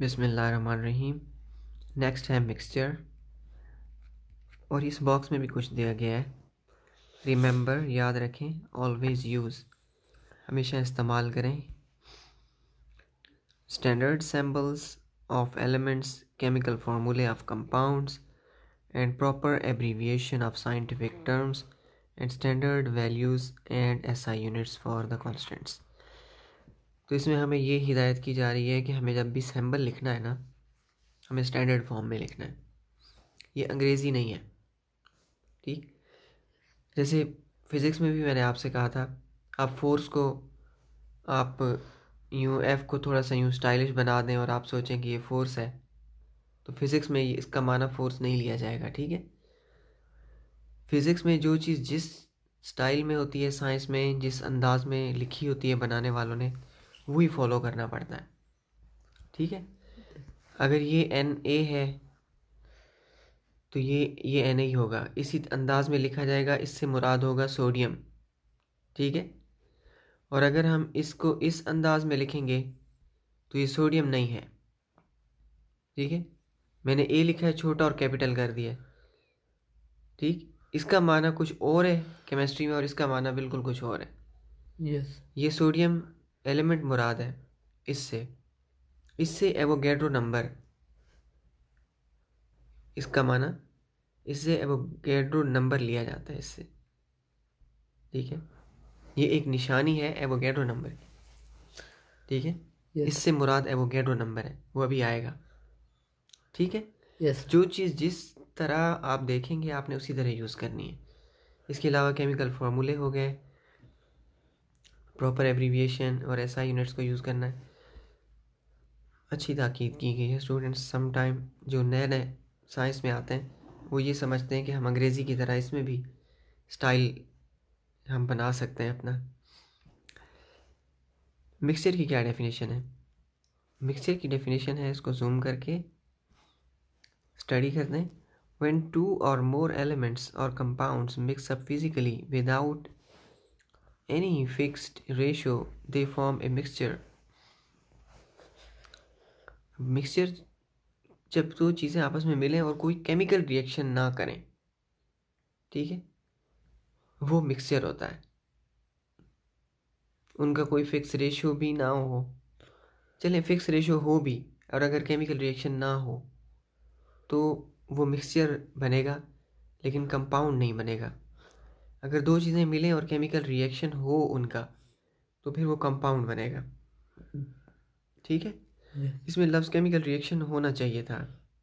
बिसमीम नेक्स्ट है मिक्सचर और इस बॉक्स में भी कुछ दिया गया है रिमेंबर याद रखें ऑलवेज़ यूज़ हमेशा इस्तेमाल करें standard samples of elements chemical formulae of compounds and proper abbreviation of scientific terms and standard values and SI units for the constants तो इसमें हमें ये हिदायत की जा रही है कि हमें जब भी सैम्बल लिखना है ना हमें स्टैंडर्ड फॉर्म में लिखना है ये अंग्रेज़ी नहीं है ठीक जैसे फिज़िक्स में भी मैंने आपसे कहा था आप फोर्स को आप यू एफ़ को थोड़ा सा यूँ स्टाइलिश बना दें और आप सोचें कि ये फ़ोर्स है तो फिज़िक्स में इसका माना फ़ोर्स नहीं लिया जाएगा ठीक है फिज़िक्स में जो चीज़ जिस स्टाइल में होती है साइंस में जिस अंदाज में लिखी होती है बनाने वालों ने वही फॉलो करना पड़ता है ठीक है अगर ये एन ए है तो ये ये एन ही होगा इसी अंदाज में लिखा जाएगा इससे मुराद होगा सोडियम ठीक है और अगर हम इसको इस अंदाज में लिखेंगे तो ये सोडियम नहीं है ठीक है मैंने ए लिखा है छोटा और कैपिटल कर दिया ठीक इसका माना कुछ और है केमिस्ट्री में और इसका माना बिल्कुल कुछ और है यस yes. ये सोडियम एलिमेंट मुराद है इससे इससे एवोगेड्रो नंबर इसका माना इससे एवोगेड्रो नंबर लिया जाता है इससे ठीक है ये एक निशानी है एवोगेड्रो नंबर की ठीक है yes. इससे मुराद एवोगेड्रो नंबर है वो अभी आएगा ठीक है yes. जो चीज़ जिस तरह आप देखेंगे आपने उसी तरह यूज़ करनी है इसके अलावा केमिकल फार्मूले हो गए प्रॉपर एब्रीविएशन और ऐसा यूनिट्स को यूज़ करना है अच्छी ताकीद की गई है स्टूडेंट्स टाइम जो नए नए साइंस में आते हैं वो ये समझते हैं कि हम अंग्रेज़ी की तरह इसमें भी स्टाइल हम बना सकते हैं अपना मिक्सचर की क्या डेफिनेशन है मिक्सचर की डेफिनेशन है इसको जूम करके स्टडी कर दें when two or more elements or compound mix up physically without any fixed ratio, they form a mixture. Mixture जब दो चीज़ें आपस में मिलें और कोई केमिकल रिएक्शन ना करें ठीक है वो मिक्सचर होता है उनका कोई फिक्स रेशियो भी ना हो चलें फिक्स रेशियो हो भी और अगर केमिकल रिएक्शन ना हो तो वो मिक्सचर बनेगा लेकिन कंपाउंड नहीं बनेगा अगर दो चीज़ें मिलें और केमिकल रिएक्शन हो उनका तो फिर वो कंपाउंड बनेगा ठीक है इसमें लफ्ज़ केमिकल रिएक्शन होना चाहिए था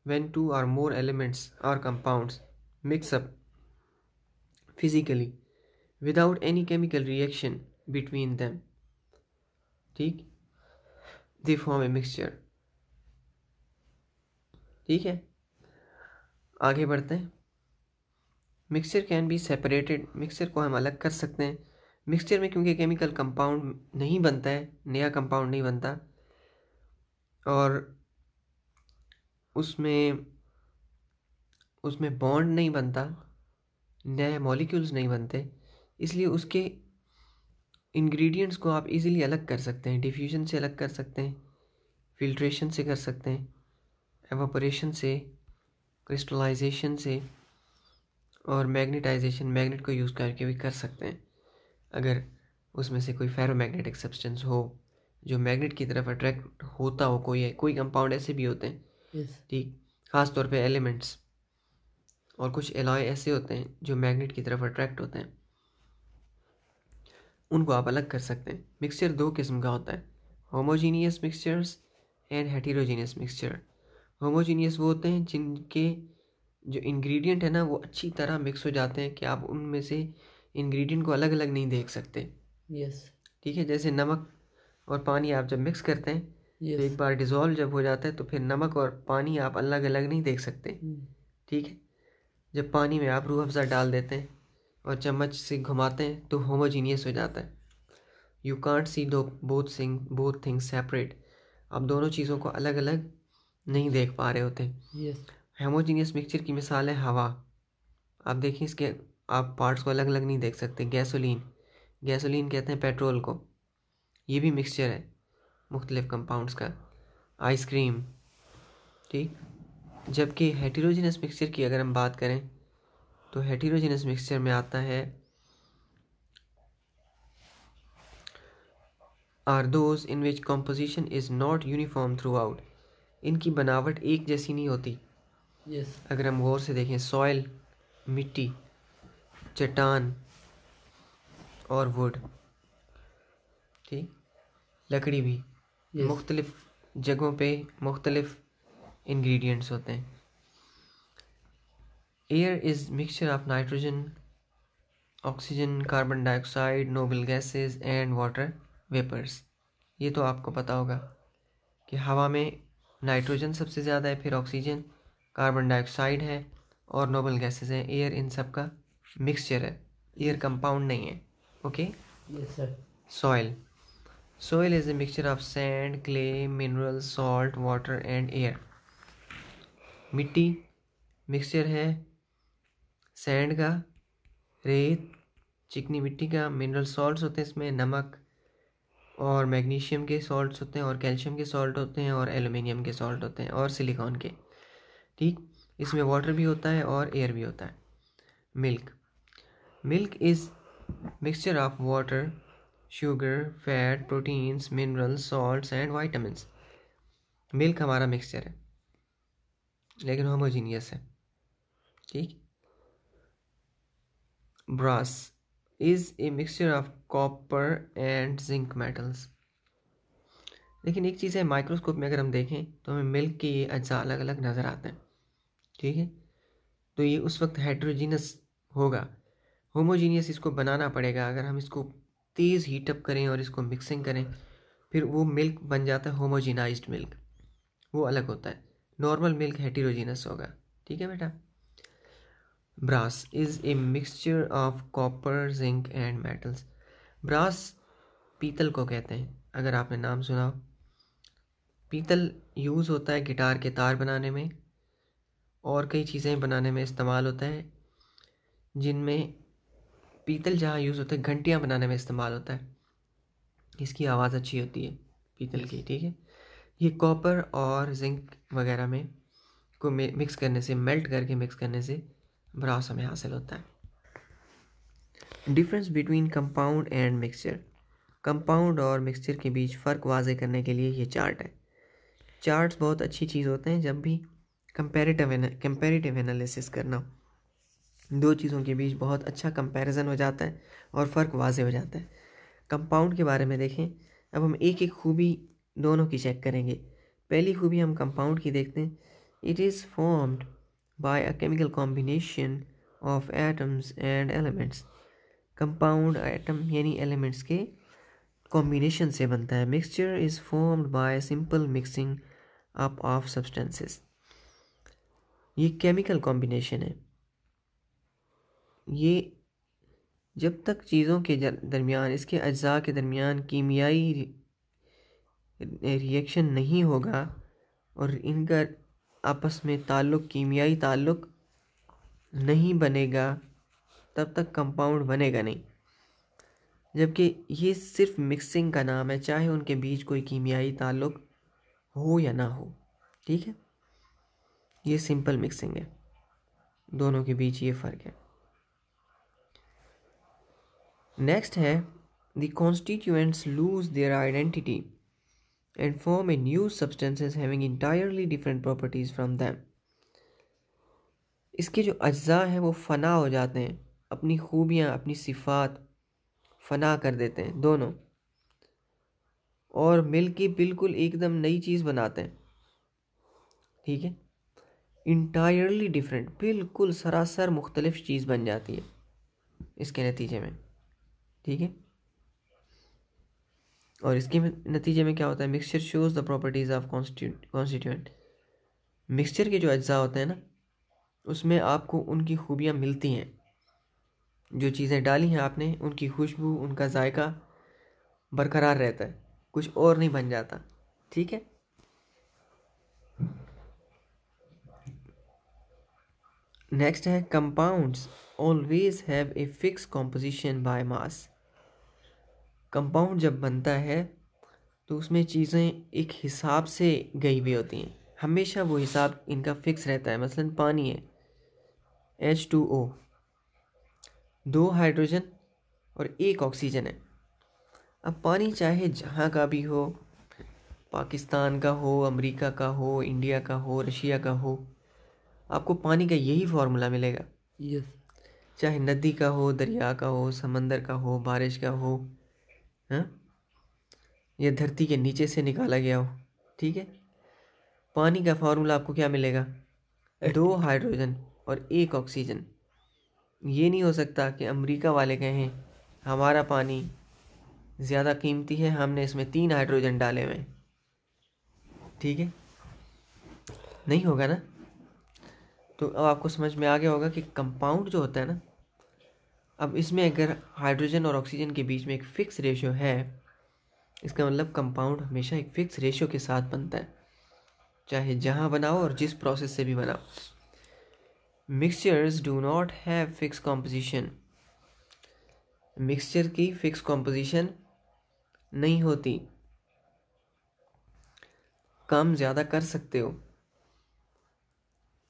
when two or more elements or compound mix up physically without any chemical reaction between them ठीक दे फॉर्म ए मिक्सचर ठीक है आगे बढ़ते हैं mixture can be separated mixture को हम अलग कर सकते हैं मिक्सचर में क्योंकि केमिकल कंपाउंड नहीं बनता है नया कंपाउंड नहीं बनता और उसमें उसमें बॉन्ड नहीं बनता नए मॉलिक्यूल्स नहीं बनते इसलिए उसके इंग्रेडिएंट्स को आप इजीली अलग कर सकते हैं डिफ्यूजन से अलग कर सकते हैं फिल्ट्रेशन से कर सकते हैं एवोपरेशन से क्रिस्टलाइजेशन से और मैग्नेटाइजेशन मैग्नेट को यूज़ करके भी कर सकते हैं अगर उसमें से कोई फेरोमैग्नेटिक सब्सटेंस हो जो मैग्नेट की तरफ अट्रैक्ट होता हो कोई कोई कंपाउंड ऐसे भी होते हैं ठीक yes. खास तौर पे एलिमेंट्स और कुछ एलॉय ऐसे होते हैं जो मैग्नेट की तरफ अट्रैक्ट होते हैं उनको आप अलग कर सकते हैं मिक्सचर दो किस्म का होता है homogeneous mixtures and heterogeneous mixture homogeneous वो होते हैं जिनके जो इंग्रेडिएंट है ना वो अच्छी तरह मिक्स हो जाते हैं कि आप उनमें से इंग्रेडिएंट को अलग अलग नहीं देख सकते यस ठीक है जैसे नमक और पानी आप जब मिक्स करते हैं तो yes. तो एक बार डिज़ोल्व जब हो जाता है तो फिर नमक और पानी आप अलग अलग नहीं देख सकते hmm. ठीक है जब पानी में आप रूह अफ़ज़ा डाल देते हैं और चम्मच से घुमाते हैं तो होमोजीनियस हो जाता है you can't see two both thing both things separate आप दोनों चीज़ों को अलग अलग नहीं देख पा रहे होते yes. हेमोजीनियस मिक्सचर की मिसाल है हवा आप देखिए इसके आप पार्ट्स को अलग अलग नहीं देख सकते गैसोलीन गैसोलीन कहते हैं पेट्रोल को ये भी मिक्सचर है मुख्तलिफ कंपाउंड्स का आइसक्रीम ठीक जबकि हेटेरोजेनस मिक्सचर की अगर हम बात करें तो हेटेरोजेनस मिक्सचर में आता है are those in which composition is not uniform throughout इनकी बनावट एक जैसी नहीं होती yes. अगर हम गौर से देखें सॉइल मिट्टी चट्टान और वुड ठीक लकड़ी भी yes. मुख्तलिफ जगहों पे मुख्तलिफ इंग्रेडिएंट्स होते हैं air is mixture of nitrogen oxygen carbon dioxide noble gases and water vapours ये तो आपको पता होगा कि हवा में नाइट्रोजन सबसे ज़्यादा है फिर ऑक्सीजन कार्बन डाइऑक्साइड है और नोबल गैसेस हैं एयर इन सब का मिक्सचर है एयर कंपाउंड नहीं है okay soil soil is a mixture of sand clay mineral salt water and air मिट्टी मिक्सचर है सैंड का रेत चिकनी मिट्टी का मिनरल सॉल्ट होते हैं इसमें नमक और मैग्नीशियम के सॉल्ट होते हैं और कैल्शियम के सॉल्ट होते हैं और एलुमिनियम के सॉल्ट होते हैं और सिलिकॉन के ठीक इसमें वाटर भी होता है और एयर भी होता है milk milk is mixture of water sugar fat proteins mineral salts and vitamins milk हमारा मिक्सचर है लेकिन होमोजीनियस है ठीक brass is a mixture of copper and zinc metals लेकिन एक चीज़ है माइक्रोस्कोप में अगर हम देखें तो हमें मिल्क के ये अज्जा अलग अलग नज़र आते हैं ठीक है तो ये उस वक्त हाइड्रोजीनस होगा होमोजीनियस इसको बनाना पड़ेगा अगर हम इसको तेज़ हीटअप करें और इसको मिक्सिंग करें फिर वो मिल्क बन जाता है होमोजीनाइज मिल्क वो अलग होता है नॉर्मल मिल्क हेटीरोजीनस होगा ठीक है बेटा brass is a mixture of copper zinc and metals brass पीतल को कहते हैं अगर आपने नाम सुना पीतल यूज़ होता है गिटार के तार बनाने में और कई चीज़ें बनाने में इस्तेमाल होता है जिनमें पीतल जहाँ यूज़ होता है घंटियाँ बनाने में इस्तेमाल होता है इसकी आवाज़ अच्छी होती है पीतल की ठीक है ये कॉपर और जिंक वगैरह में को मिक्स करने से मेल्ट करके मिक्स करने से ब्रास हमें हासिल होता है difference between compound and mixture compound और मिक्सचर के बीच फ़र्क वाजे करने के लिए ये चार्ट है चार्ट्स बहुत अच्छी चीज़ होते हैं जब भी कंपेरेटिव कंपेरेटिव एनालिसिस करना दो चीज़ों के बीच बहुत अच्छा कंपैरिजन हो जाता है और फ़र्क वाज हो जाता है कंपाउंड के बारे में देखें अब हम एक एक खूबी दोनों की चेक करेंगे पहली खूबी हम कंपाउंड की देखते हैं it is formed by a chemical combination of atoms and elements compound atom यानी एलिमेंट्स के कॉम्बिनेशन से बनता है mixture is formed by simple mixing up of substances ये केमिकल कॉम्बिनेशन है ये जब तक चीज़ों के दरमियान इसके अज्जा के दरमियान कीमियाई रिएक्शन नहीं होगा और इनका आपस में ताल्लुक़ कीमियाई ताल्लुक़ नहीं बनेगा तब तक कंपाउंड बनेगा नहीं जबकि ये सिर्फ मिक्सिंग का नाम है चाहे उनके बीच कोई कीमियाई ताल्लुक़ हो या ना हो ठीक है ये सिंपल मिक्सिंग है दोनों के बीच ये फ़र्क है नेक्स्ट है the constituents lose their identity and form a new substances having entirely different properties from them इसके जो अज्जा हैं वो फ़ना हो जाते हैं अपनी खूबियाँ अपनी सिफात फ़ना कर देते हैं दोनों और मिल के बिल्कुल एकदम नई चीज़ बनाते हैं ठीक है इंटायरली डिफरेंट बिल्कुल सरासर मुख्तलिफ चीज़ बन जाती है इसके नतीजे में ठीक है और इसके नतीजे में क्या होता है mixture shows the properties of constituent mixture के जो अज्जा होते हैं ना उसमें आपको उनकी खूबियाँ मिलती हैं जो चीज़ें डाली हैं आपने उनकी खुशबू उनका जायका बरकरार रहता है कुछ और नहीं बन जाता ठीक है नेक्स्ट है compounds always have a fix composition by mass compound जब बनता है तो उसमें चीज़ें एक हिसाब से गई हुई होती हैं हमेशा वो हिसाब इनका फिक्स रहता है मसलन पानी है एच टू ओ दो हाइड्रोजन और एक ऑक्सीजन है अब पानी चाहे जहाँ का भी हो पाकिस्तान का हो अमेरिका का हो इंडिया का हो रशिया का हो आपको पानी का यही फार्मूला मिलेगा यस चाहे नदी का हो दरिया का हो समंदर का हो बारिश का हो हाँ या धरती के नीचे से निकाला गया हो ठीक है पानी का फार्मूला आपको क्या मिलेगा दो हाइड्रोजन और एक ऑक्सीजन ये नहीं हो सकता कि अमेरिका वाले कहें हमारा पानी ज़्यादा कीमती है हमने इसमें तीन हाइड्रोजन डाले हुए ठीक है नहीं होगा ना तो अब आपको समझ में आ गया होगा कि कंपाउंड जो होता है ना अब इसमें अगर हाइड्रोजन और ऑक्सीजन के बीच में एक फ़िक्स रेशियो है इसका मतलब कंपाउंड हमेशा एक फ़िक्स रेशियो के साथ बनता है चाहे जहाँ बनाओ और जिस प्रोसेस से भी बनाओ mixtures do not have fix composition mixture की फिक्स कॉम्पोजिशन नहीं होती काम ज़्यादा कर सकते हो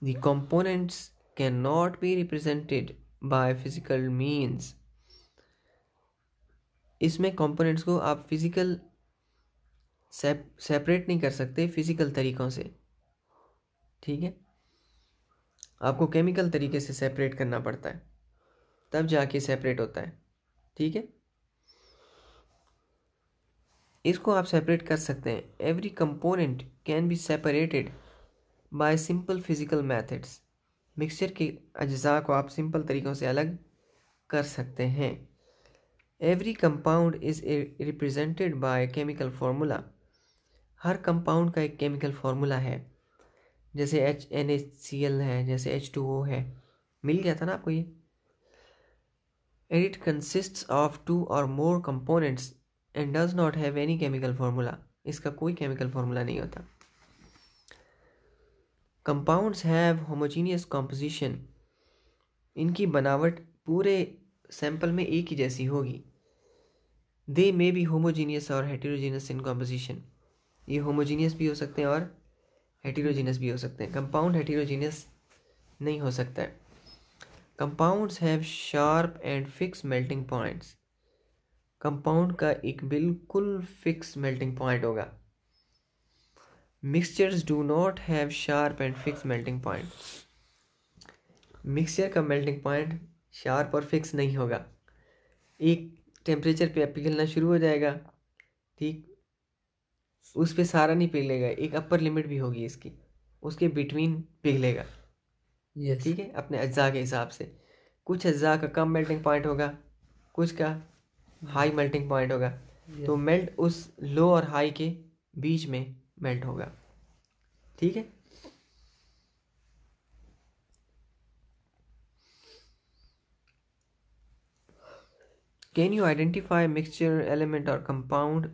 The components cannot be represented by physical means. इसमें कंपोनेंट्स को आप फिजिकल सेपरेट नहीं कर सकते फिजिकल तरीक़ों से ठीक है आपको केमिकल तरीके से सेपरेट करना पड़ता है तब जाके सेपरेट होता है ठीक है इसको आप सेपरेट कर सकते हैं every component can be separated by simple physical methods mixture के अज्जा को आप सिंपल तरीक़ों से अलग कर सकते हैं every compound is represented by chemical formula हर कंपाउंड का एक केमिकल फार्मूला है जैसे H N H C L है जैसे एच टू ओ है मिल गया था ना आपको ये and it consist of two or more components and does not have any chemical formula इसका कोई केमिकल फार्मूला नहीं होता कंपाउंड्स हैव होमोजीनियस कॉम्पोजिशन इनकी बनावट पूरे सैंपल में एक ही जैसी होगी they may be homogeneous or heterogeneous in composition ये होमोजीनियस भी हो सकते हैं और हेटेरोजीनियस भी हो सकते हैं कंपाउंड हेटेरोजीनियस नहीं हो सकता है compounds have sharp and fix melting points compound का एक बिल्कुल फिक्स मेल्टिंग पॉइंट होगा mixtures do not have sharp and fix melting point mixture का मेल्टिंग पॉइंट शार्प और फिक्स नहीं होगा एक टेम्परेचर पे पिघलना शुरू हो जाएगा ठीक उस पर सारा नहीं पिघलेगा एक अपर लिमिट भी होगी इसकी उसके बिटवीन पिघलेगा yes. ठीक है अपने अज्जा के हिसाब से कुछ अज्जा का कम मेल्टिंग पॉइंट होगा कुछ का हाई मेल्टिंग पॉइंट होगा yes. तो मेल्ट उस लो और हाई के बीच में मेल्ट होगा ठीक है can you identify mixture element और compound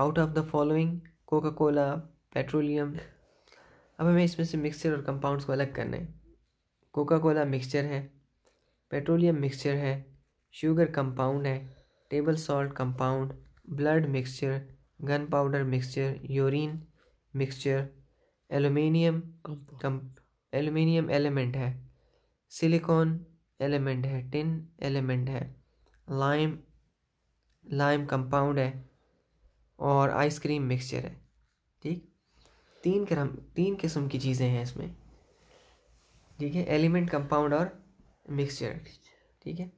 out of the following Coca Cola petroleum अब हमें इसमें से मिक्सचर और कंपाउंड्स को अलग करना है कोका कोला मिक्सचर है पेट्रोलियम मिक्सचर है शुगर कंपाउंड है table salt compound blood mixture gun powder mixture urine mixture aluminium कम एल्यूमिनियम एलिमेंट है सिलिकॉन एलिमेंट है टिन एलिमेंट है लाइम लाइम कंपाउंड है और आइसक्रीम मिक्सचर है ठीक तीन क्रम तीन किस्म की चीज़ें हैं इसमें ठीक है एलिमेंट कंपाउंड और मिक्सचर ठीक है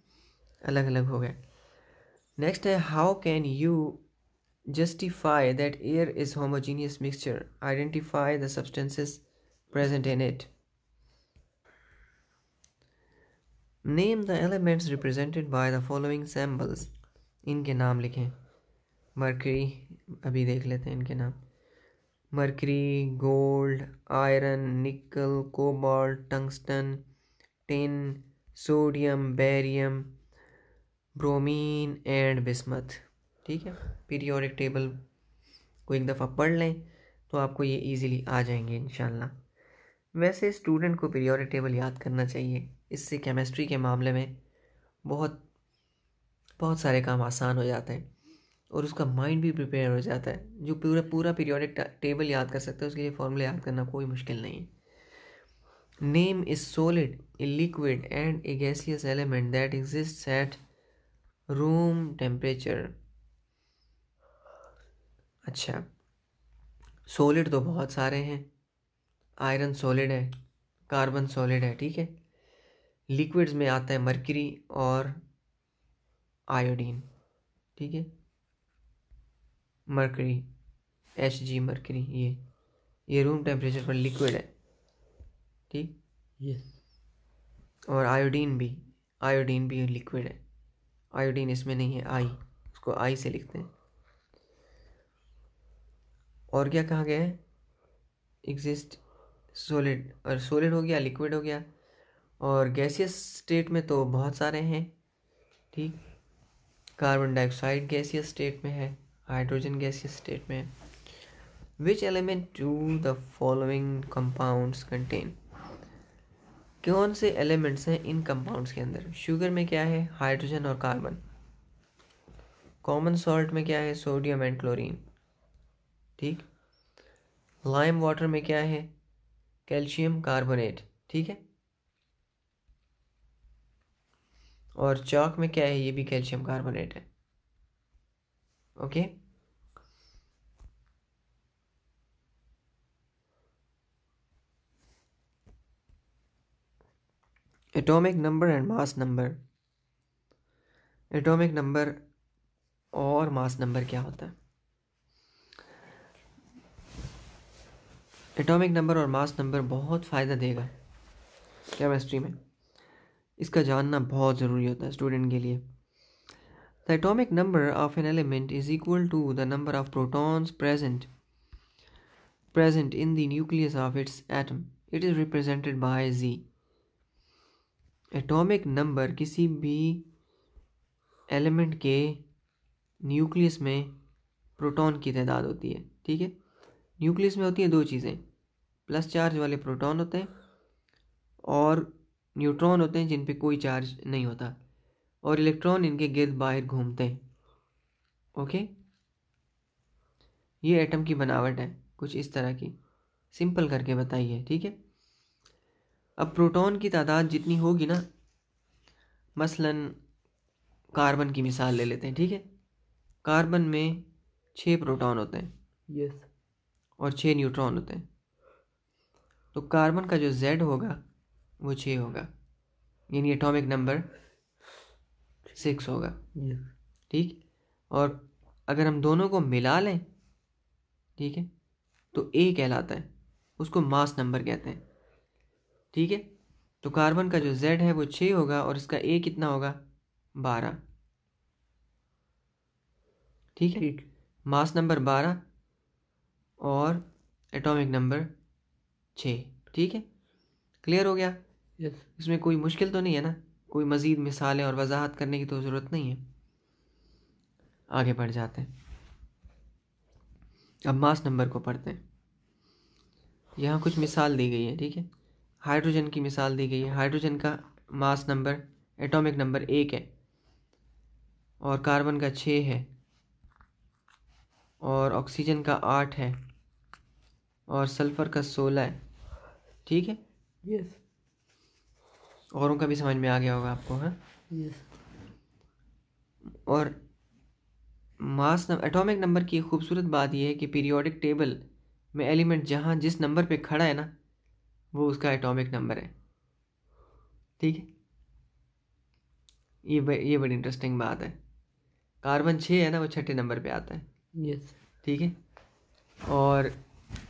अलग अलग हो गए नेक्स्ट है how can you justify that air is homogeneous mixture identify the substances present in it name the elements represented by the following symbols inke naam likhe. mercury abhi dekh lete inke naam. mercury gold iron nickel cobalt tungsten tin sodium barium bromine and bismuth ठीक है periodic table को एक दफ़ा पढ़ लें तो आपको ये इजीली आ जाएंगे इन वैसे स्टूडेंट को पीरियोडिक टेबल याद करना चाहिए इससे केमिस्ट्री के मामले में बहुत बहुत सारे काम आसान हो जाते हैं और उसका माइंड भी प्रिपेयर हो जाता है जो पूरा पूरा पीरियोडिक टेबल याद कर सकते हैं उसके लिए फॉर्मूला याद करना कोई मुश्किल नहीं है name is solid a liquid and a gaseous element that exist at room temperature अच्छा सोलिड तो बहुत सारे हैं आयरन सॉलिड है कार्बन सॉलिड है ठीक है लिक्विड्स में आता है मरकरी और आयोडीन ठीक है मरकरी एच जी मरकरी ये ये रूम टेम्परेचर पर लिक्विड है ठीक यस और आयोडीन भी आयोडीन भी लिक्विड है आयोडीन इसमें नहीं है आई उसको आई से लिखते हैं और क्या कहा गया है एग्जिस्ट सॉलिड और सॉलिड हो गया लिक्विड हो गया और गैसियस स्टेट में तो बहुत सारे हैं ठीक कार्बन डाइऑक्साइड गैसियस स्टेट में है हाइड्रोजन गैसियस स्टेट में है which element do the following compounds contain कौन से एलिमेंट्स हैं इन कंपाउंड्स के अंदर शुगर में क्या है हाइड्रोजन और कार्बन कॉमन सॉल्ट में क्या है सोडियम एंड क्लोरीन ठीक लाइम वाटर में क्या है कैल्शियम कार्बोनेट ठीक है और चौक में क्या है ये भी कैल्शियम कार्बोनेट है okay atomic number and mass number atomic number और मास नंबर क्या होता है एटॉमिक नंबर और मास नंबर बहुत फ़ायदा देगा केमिस्ट्री में इसका जानना बहुत ज़रूरी होता है स्टूडेंट के लिए the atomic number of an element is equal to the number of protons present present in the nucleus of its atom it is represented by Z atomic number किसी भी एलिमेंट के न्यूक्लियस में proton की तादाद होती है ठीक है न्यूक्लियस में होती है दो चीज़ें प्लस चार्ज वाले प्रोटॉन होते हैं और न्यूट्रॉन होते हैं जिन पे कोई चार्ज नहीं होता और इलेक्ट्रॉन इनके गिर्द बाहर घूमते हैं ओके ये एटम की बनावट है कुछ इस तरह की सिंपल करके बताइए ठीक है अब प्रोटॉन की तादाद जितनी होगी ना मसलन कार्बन की मिसाल ले लेते हैं ठीक है कार्बन में छः प्रोटॉन होते हैं यस yes. और छः न्यूट्रॉन होते हैं तो कार्बन का जो जेड होगा वो छः होगा यानी एटॉमिक नंबर सिक्स होगा ठीक और अगर हम दोनों को मिला लें ठीक है तो ए कहलाता है उसको मास नंबर कहते हैं ठीक है तो कार्बन का जो जेड है वो छः होगा और इसका ए कितना होगा बारह ठीक है मास नंबर बारह और एटॉमिक नंबर छः ठीक है क्लियर हो गया yes. इसमें कोई मुश्किल तो नहीं है ना कोई मज़ीद मिसालें और वजाहत करने की तो ज़रूरत नहीं है आगे बढ़ जाते हैं अब मास नंबर को पढ़ते हैं यहाँ कुछ मिसाल दी गई है ठीक है हाइड्रोजन की मिसाल दी गई है हाइड्रोजन का मास नंबर एटॉमिक नंबर एक है और कार्बन का छः है और ऑक्सीजन का आठ है और सल्फ़र का सोलह है ठीक है यस औरों का भी समझ में आ गया होगा आपको हाँ यस और मास एटॉमिक नंबर की खूबसूरत बात यह है कि पीरियोडिक टेबल में एलिमेंट जहाँ जिस नंबर पे खड़ा है ना वो उसका एटॉमिक नंबर है ठीक है ये ये बड़ी इंटरेस्टिंग बात है कार्बन छः है ना वो छठे नंबर पे आता है यस yes. ठीक है और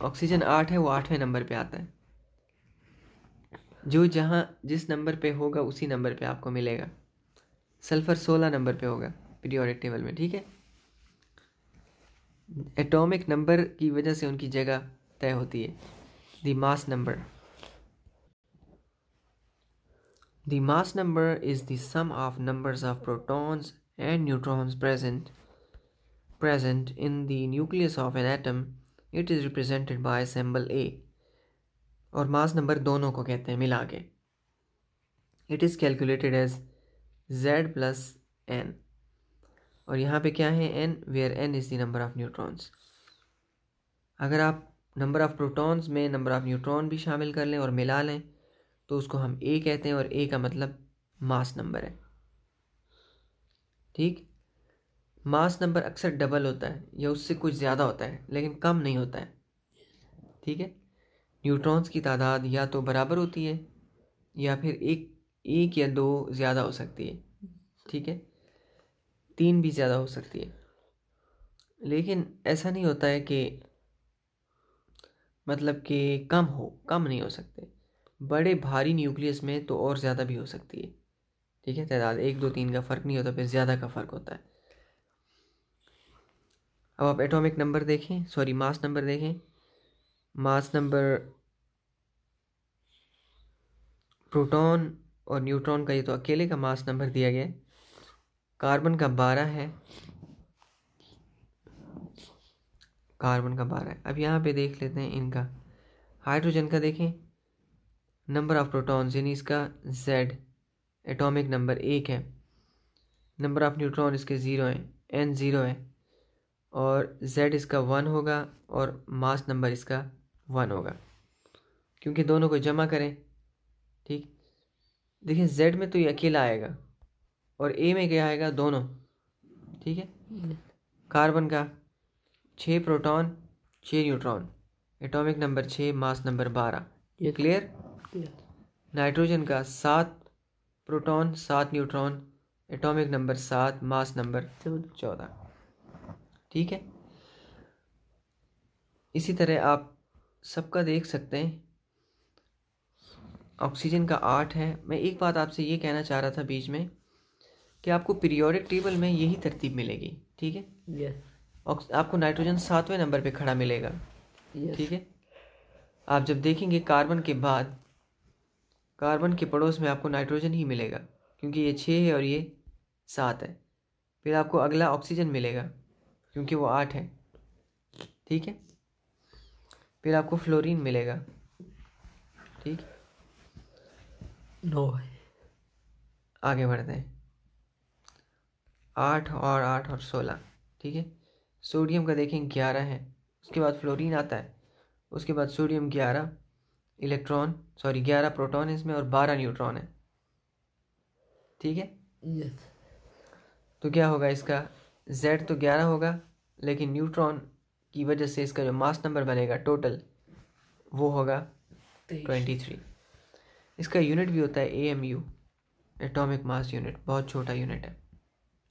ऑक्सीजन आठ है वो आठवें नंबर पे आता है जो जहाँ जिस नंबर पे होगा उसी नंबर पे आपको मिलेगा सल्फर सोलह नंबर पे होगा पीरियोडिक टेबल में ठीक है एटॉमिक नंबर की वजह से उनकी जगह तय होती है the mass number the mass number is the sum of numbers of protons and neutrons present present in the nucleus of an atom it is represented by symbol A और mass number दोनों को कहते हैं मिला के it is calculated as Z plus N और यहाँ पे क्या है N where N is the number of neutrons अगर आप नंबर ऑफ़ प्रोटॉन्स में नंबर ऑफ़ न्यूट्रॉन भी शामिल कर लें और मिला लें तो उसको हम ए कहते हैं और ए का मतलब मास नंबर है ठीक मास नंबर अक्सर डबल होता है या उससे कुछ ज़्यादा होता है लेकिन कम नहीं होता है ठीक है न्यूट्रॉन्स की तादाद या तो बराबर होती है या फिर एक एक या दो ज़्यादा हो सकती है ठीक है तीन भी ज़्यादा हो सकती है लेकिन ऐसा नहीं होता है कि मतलब कि कम हो कम नहीं हो सकते बड़े भारी न्यूक्लियस में तो और ज़्यादा भी हो सकती है ठीक है तादाद एक दो तीन का फ़र्क नहीं होता फिर ज़्यादा का फ़र्क होता है अब आप एटॉमिक नंबर देखें सॉरी मास नंबर देखें मास नंबर प्रोटॉन और न्यूट्रॉन का ये तो अकेले का मास नंबर दिया गया है कार्बन का बारह है कार्बन का बारह अब यहाँ पे देख लेते हैं इनका हाइड्रोजन का देखें नंबर ऑफ प्रोटॉन्स यानी इसका जेड एटॉमिक नंबर एक है नंबर ऑफ न्यूट्रॉन इसके ज़ीरो हैं एन ज़ीरो है और z इसका वन होगा और मास नंबर इसका वन होगा क्योंकि दोनों को जमा करें ठीक देखिए z में तो ये अकेला आएगा और a में क्या आएगा दोनों ठीक है कार्बन hmm. का छः प्रोटॉन छः न्यूट्रॉन एटॉमिक नंबर छः मास नंबर बारह ये क्लियर तो नाइट्रोजन का सात प्रोटॉन सात न्यूट्रॉन एटॉमिक नंबर सात मास नंबर चौदह ठीक है इसी तरह आप सबका देख सकते हैं ऑक्सीजन का आठ है मैं एक बात आपसे ये कहना चाह रहा था बीच में कि आपको पीरियोडिक टेबल में यही तरतीब मिलेगी ठीक है yes. आपको नाइट्रोजन सातवें नंबर पे खड़ा मिलेगा yes. ठीक है आप जब देखेंगे कार्बन के बाद कार्बन के पड़ोस में आपको नाइट्रोजन ही मिलेगा क्योंकि ये छः है और ये सात है फिर आपको अगला ऑक्सीजन मिलेगा क्योंकि वो आठ है ठीक है फिर आपको फ्लोरीन मिलेगा ठीक नो आगे बढ़ते हैं आठ और आठ और सोलह ठीक है सोडियम का देखें ग्यारह है उसके बाद फ्लोरीन आता है उसके बाद सोडियम ग्यारह इलेक्ट्रॉन सॉरी ग्यारह प्रोटॉन है इसमें और बारह न्यूट्रॉन है ठीक है तो क्या होगा इसका जेड तो ग्यारह होगा लेकिन न्यूट्रॉन की वजह से इसका जो मास नंबर बनेगा टोटल वो होगा ट्वेंटी थ्री इसका यूनिट भी होता है A M U atomic mass unit बहुत छोटा यूनिट है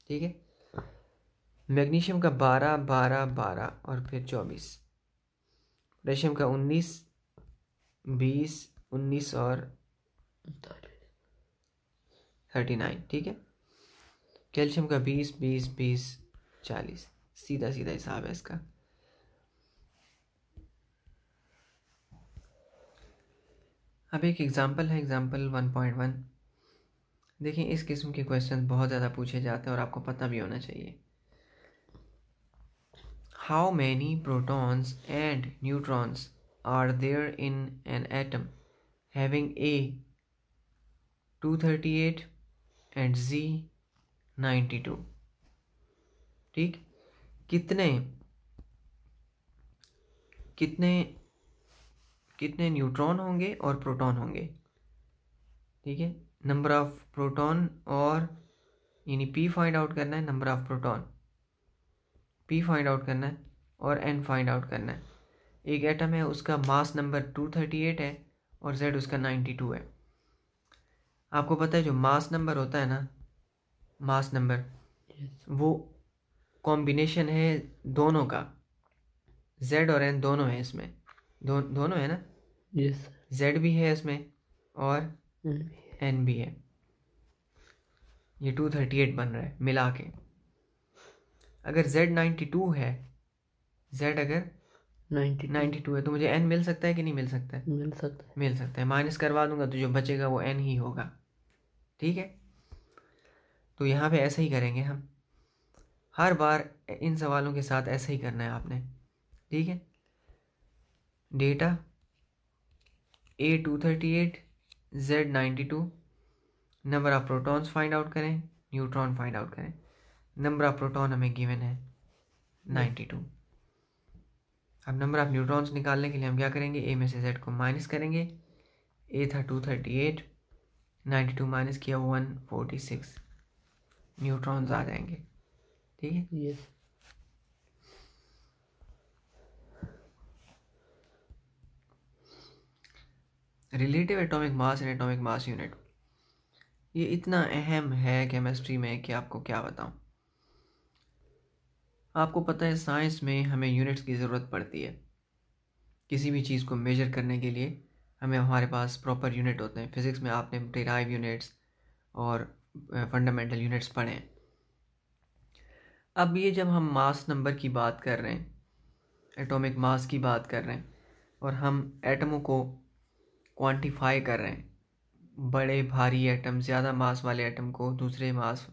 ठीक है मैग्नीशियम का बारह बारह बारह और फिर चौबीस रेशियम का उन्नीस बीस उन्नीस और थर्टी नाइन ठीक है कैल्शियम का बीस बीस बीस चालीस सीधा सीधा हिसाब है इसका अब एक एग्ज़ाम्पल है एग्ज़ाम्पल वन पॉइंट वन देखिए इस किस्म के क्वेश्चन बहुत ज़्यादा पूछे जाते हैं और आपको पता भी होना चाहिए how many protons and neutrons are there in an atom having A two thirty eight and Z ninety two ठीक कितने कितने कितने न्यूट्रॉन होंगे और प्रोटॉन होंगे ठीक है नंबर ऑफ प्रोटॉन और यानी पी फाइंड आउट करना है number of proton P find out करना है और एन फाइंड आउट करना है एक एटम है उसका मास नंबर 238 है और जेड उसका 92 है आपको पता है जो मास नंबर होता है ना मास नंबर yes. वो कॉम्बिनेशन है दोनों का जेड और एन दोनों है इसमें दो, दोनों है ना यस जेड भी है इसमें और एन भी है ये टू थर्टी एट बन रहा है मिला के अगर जेड नाइन्टी टू है जेड अगर नाइन्टी टू है तो मुझे एन मिल सकता है कि नहीं मिल सकता है मिल सकता है मिल सकता है माइनस करवा दूंगा तो जो बचेगा वो एन ही होगा ठीक है तो यहाँ पे ऐसा ही करेंगे हम हर बार इन सवालों के साथ ऐसा ही करना है आपने ठीक है data A two thirty eight Z ninety two number of protons find out करें न्यूट्रॉन फाइंड आउट करें नंबर ऑफ प्रोटॉन हमें गिवन है नाइन्टी टू अब नंबर ऑफ न्यूट्रॉन्स निकालने के लिए हम क्या करेंगे ए में से जेड को माइनस करेंगे ए था two thirty eight ninety two minus किया वन फोर्टी सिक्स न्यूट्रॉन्स आ जाएंगे ठीक है ये relative atomic mass and atomic mass unit ये इतना अहम है केमिस्ट्री में कि आपको क्या बताऊं आपको पता है साइंस में हमें यूनिट्स की ज़रूरत पड़ती है किसी भी चीज़ को मेजर करने के लिए हमें हमारे पास प्रॉपर यूनिट होते हैं फिज़िक्स में आपने डिराइव यूनिट्स और फंडामेंटल यूनिट्स पढ़े हैं अब ये जब हम मास नंबर की बात कर रहे हैं एटॉमिक मास की बात कर रहे हैं और हम एटमों को क्वांटिफाई कर रहे हैं बड़े भारी एटम ज़्यादा मास वाले एटम को दूसरे मास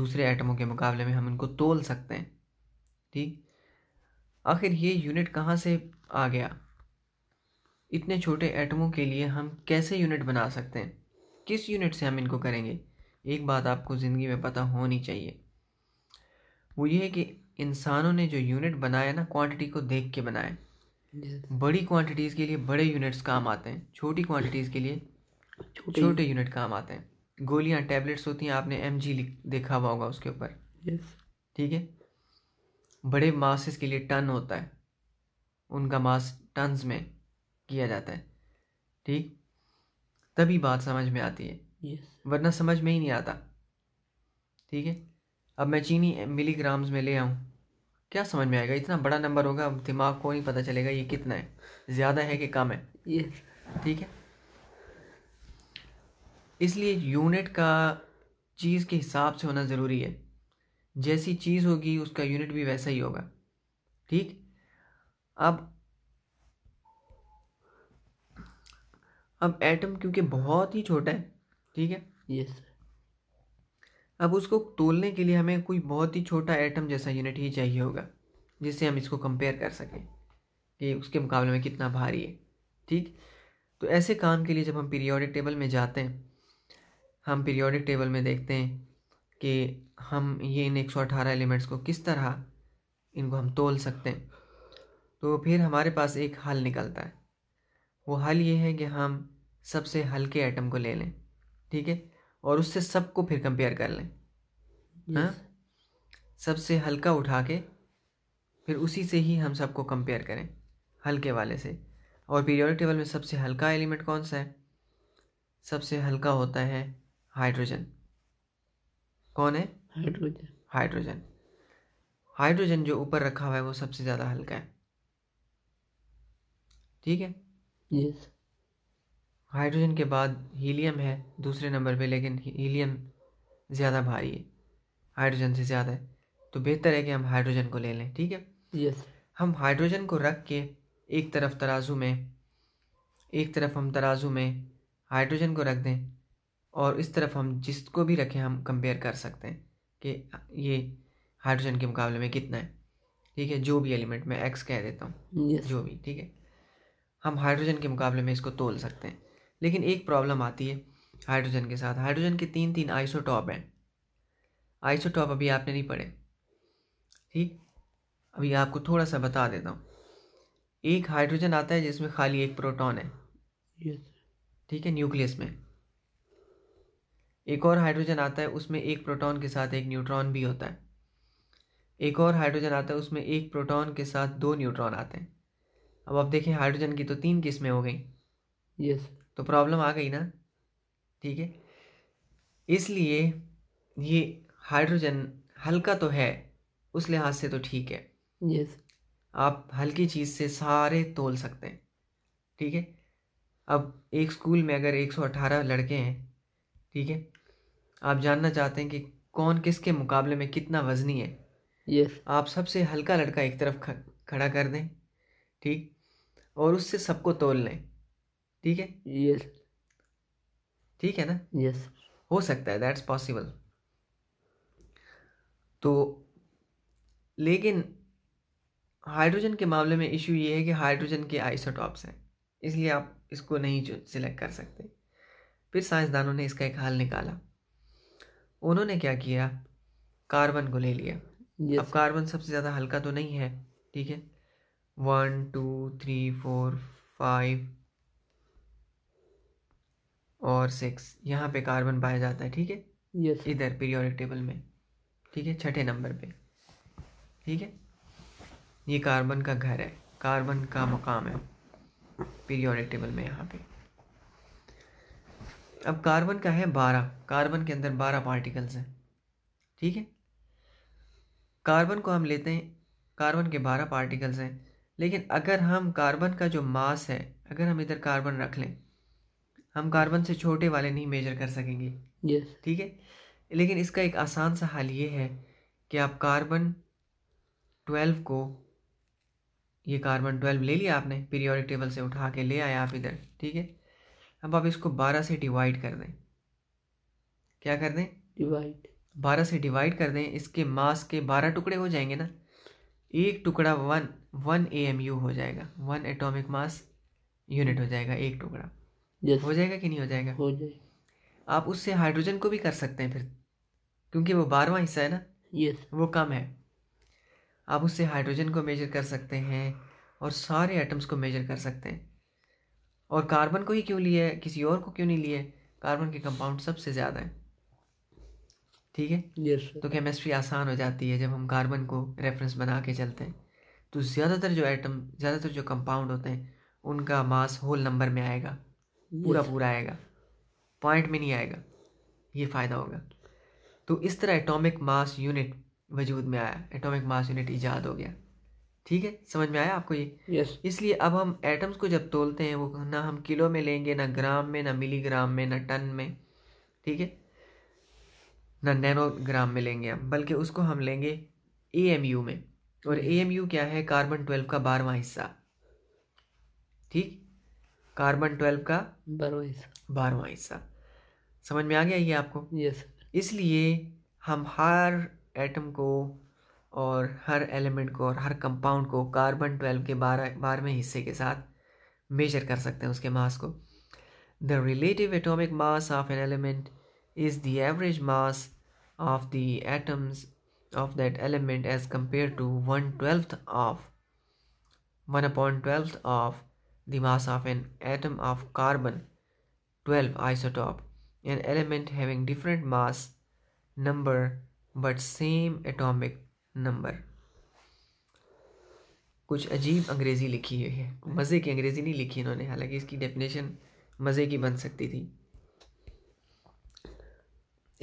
दूसरे एटमों के मुकाबले में हम इनको तोल सकते हैं ठीक आखिर ये यूनिट कहाँ से आ गया इतने छोटे एटमों के लिए हम कैसे यूनिट बना सकते हैं किस यूनिट से हम इनको करेंगे एक बात आपको ज़िंदगी में पता होनी चाहिए वो ये है कि इंसानों ने जो यूनिट बनाया ना क्वांटिटी को देख के बनाए बड़ी क्वांटिटीज़ के लिए बड़े यूनिट्स काम आते हैं छोटी क्वांटिटीज़ के लिए छोटे यूनिट काम आते हैं गोलियाँ टैबलेट्स होती हैं आपने एम जी देखा हुआ होगा उसके ऊपर ठीक है बड़े मासेस के लिए टन होता है उनका मास टन में किया जाता है ठीक तभी बात समझ में आती है वरना समझ में ही नहीं आता ठीक है अब मैं चीनी मिलीग्राम्स में ले आऊँ क्या समझ में आएगा इतना बड़ा नंबर होगा दिमाग को नहीं पता चलेगा ये कितना है ज़्यादा है कि कम है ये ठीक है इसलिए यूनिट का चीज़ के हिसाब से होना ज़रूरी है जैसी चीज़ होगी उसका यूनिट भी वैसा ही होगा ठीक अब अब एटम क्योंकि बहुत ही छोटा है ठीक है यस yes. अब उसको तोलने के लिए हमें कोई बहुत ही छोटा एटम जैसा यूनिट ही चाहिए होगा जिससे हम इसको कंपेयर कर सकें कि उसके मुकाबले में कितना भारी है ठीक तो ऐसे काम के लिए जब हम पीरियोडिक टेबल में जाते हैं हम पीरियोडिक टेबल में देखते हैं कि हम ये इन 118 एलिमेंट्स को किस तरह इनको हम तोल सकते हैं तो फिर हमारे पास एक हल निकलता है वो हल ये है कि हम सबसे हल्के एटम को ले लें ठीक है और उससे सबको फिर कंपेयर कर लें yes. हाँ सबसे हल्का उठा के फिर उसी से ही हम सबको कंपेयर करें हल्के वाले से और पीरियोडिक टेबल में सबसे हल्का एलिमेंट कौन सा है सबसे हल्का होता है हाइड्रोजन कौन है हाइड्रोजन हाइड्रोजन हाइड्रोजन जो ऊपर रखा हुआ है वो सबसे ज़्यादा हल्का है ठीक है यस yes. हाइड्रोजन के बाद हीलियम है दूसरे नंबर पे लेकिन हीलियम ज़्यादा भारी है हाइड्रोजन से ज़्यादा है तो बेहतर है कि हम हाइड्रोजन को ले लें ठीक है यस yes. हम हाइड्रोजन को रख के एक तरफ तराजू में एक तरफ हम तराजू में हाइड्रोजन को रख दें और इस तरफ हम जिसको भी रखें हम कंपेयर कर सकते हैं कि ये हाइड्रोजन के मुकाबले में कितना है ठीक है जो भी एलिमेंट मैं एक्स कह देता हूँ yes. जो भी ठीक है हम हाइड्रोजन के मुकाबले में इसको तोल सकते हैं लेकिन एक प्रॉब्लम आती है हाइड्रोजन के साथ हाइड्रोजन के तीन तीन आइसोटॉप हैं आइसोटॉप अभी आपने नहीं पढ़े ठीक अभी आपको थोड़ा सा बता देता हूँ एक हाइड्रोजन आता है जिसमें खाली एक प्रोटॉन है ठीक है न्यूक्लियस में एक और हाइड्रोजन आता है उसमें एक प्रोटॉन के साथ एक न्यूट्रॉन भी होता है एक और हाइड्रोजन आता है उसमें एक प्रोटॉन के साथ दो न्यूट्रॉन आते हैं अब आप देखें हाइड्रोजन की तो तीन किस्में हो गई यस yes. तो प्रॉब्लम आ गई ना ठीक है इसलिए ये हाइड्रोजन हल्का तो है उस लिहाज से तो ठीक है yes. आप हल्की चीज़ से सारे तोल सकते हैं ठीक है अब एक स्कूल में अगर 118 लड़के हैं ठीक है आप जानना चाहते हैं कि कौन किसके मुकाबले में कितना वजनी है यस yes. आप सबसे हल्का लड़का एक तरफ खड़ा कर दें ठीक और उससे सबको तोल लें ठीक है यस ठीक है ना यस हो सकता है दैट्स पॉसिबल तो लेकिन हाइड्रोजन के मामले में इशू ये है कि हाइड्रोजन के आइसोटॉप्स हैं इसलिए आप इसको नहीं सिलेक्ट कर सकते फिर साइंसदानों ने इसका एक हल निकाला उन्होंने क्या किया कार्बन को ले लिया yes. अब कार्बन सबसे ज़्यादा हल्का तो नहीं है ठीक है one two three four five और सिक्स यहाँ पे कार्बन पाया जाता है ठीक है यस इधर पीरियोडिक टेबल में ठीक है छठे नंबर पे ठीक है ये कार्बन का घर है कार्बन का मकाम है पीरियोडिक टेबल में यहाँ पे अब कार्बन का है बारह कार्बन के अंदर बारह पार्टिकल्स हैं ठीक है कार्बन को हम लेते हैं कार्बन के बारह पार्टिकल्स हैं लेकिन अगर हम कार्बन का जो मास है अगर हम इधर कार्बन रख लें हम कार्बन से छोटे वाले नहीं मेजर कर सकेंगे ठीक yes. ठीक है लेकिन इसका एक आसान सा हल ये है कि आप कार्बन ट्वेल्व को ये कार्बन ट्वेल्व ले लिया आपने पीरियोडिक टेबल से उठा के ले आए आप इधर ठीक है अब आप इसको बारह से डिवाइड कर दें क्या कर दें डिवाइड बारह से डिवाइड कर दें इसके मास के बारह टुकड़े हो जाएंगे ना एक टुकड़ा वन वन ए हो जाएगा वन एटॉमिक मास यूनिट हो जाएगा एक टुकड़ा हो जाएगा कि नहीं हो जाएगा हो जाएगा आप उससे हाइड्रोजन को भी कर सकते हैं फिर क्योंकि वो बारहवा हिस्सा है ना यस वो कम है आप उससे हाइड्रोजन को मेजर कर सकते हैं और सारे एटम्स को मेजर कर सकते हैं और कार्बन को ही क्यों लिया है किसी और को क्यों नहीं लिया कार्बन के कंपाउंड सबसे ज़्यादा है ठीक है yes, तो केमिस्ट्री आसान हो जाती है जब हम कार्बन को रेफरेंस बना के चलते हैं तो ज़्यादातर जो एटम ज़्यादातर जो कंपाउंड होते हैं उनका मास होल नंबर में आएगा पूरा पूरा आएगा पॉइंट में नहीं आएगा ये फ़ायदा होगा तो इस तरह एटॉमिक मास यूनिट वजूद में आया एटॉमिक मास यूनिट ईजाद हो गया ठीक है समझ में आया आपको ये yes. इसलिए अब हम एटम्स को जब तोलते हैं वो ना हम किलो में लेंगे ना ग्राम में ना मिलीग्राम में ना टन में ठीक है ना नैनो ग्राम में लेंगे हम बल्कि उसको हम लेंगे ए में और ए क्या है कार्बन ट्वेल्व का बारहवा हिस्सा ठीक कार्बन ट्वेल्व का बारहवा हिस्सा बारवा हिस्सा समझ में आ गया ये आपको यस इसलिए हम हर एटम को और हर एलिमेंट को और हर कंपाउंड को कार्बन ट्वेल्व के बारह बारहवें हिस्से के साथ मेजर कर सकते हैं उसके मास को the relative atomic mass of an element is the average mass of the atoms of that element as compare to one twelfth of one appoint twelfth of the mass of an atom of carbon 12 isotope, an element having different mass, number but same atomic number. कुछ अजीब अंग्रेज़ी लिखी हुई है मज़े की अंग्रेज़ी नहीं लिखी इन्होंने हालांकि इसकी डेफिनेशन मज़े की बन सकती थी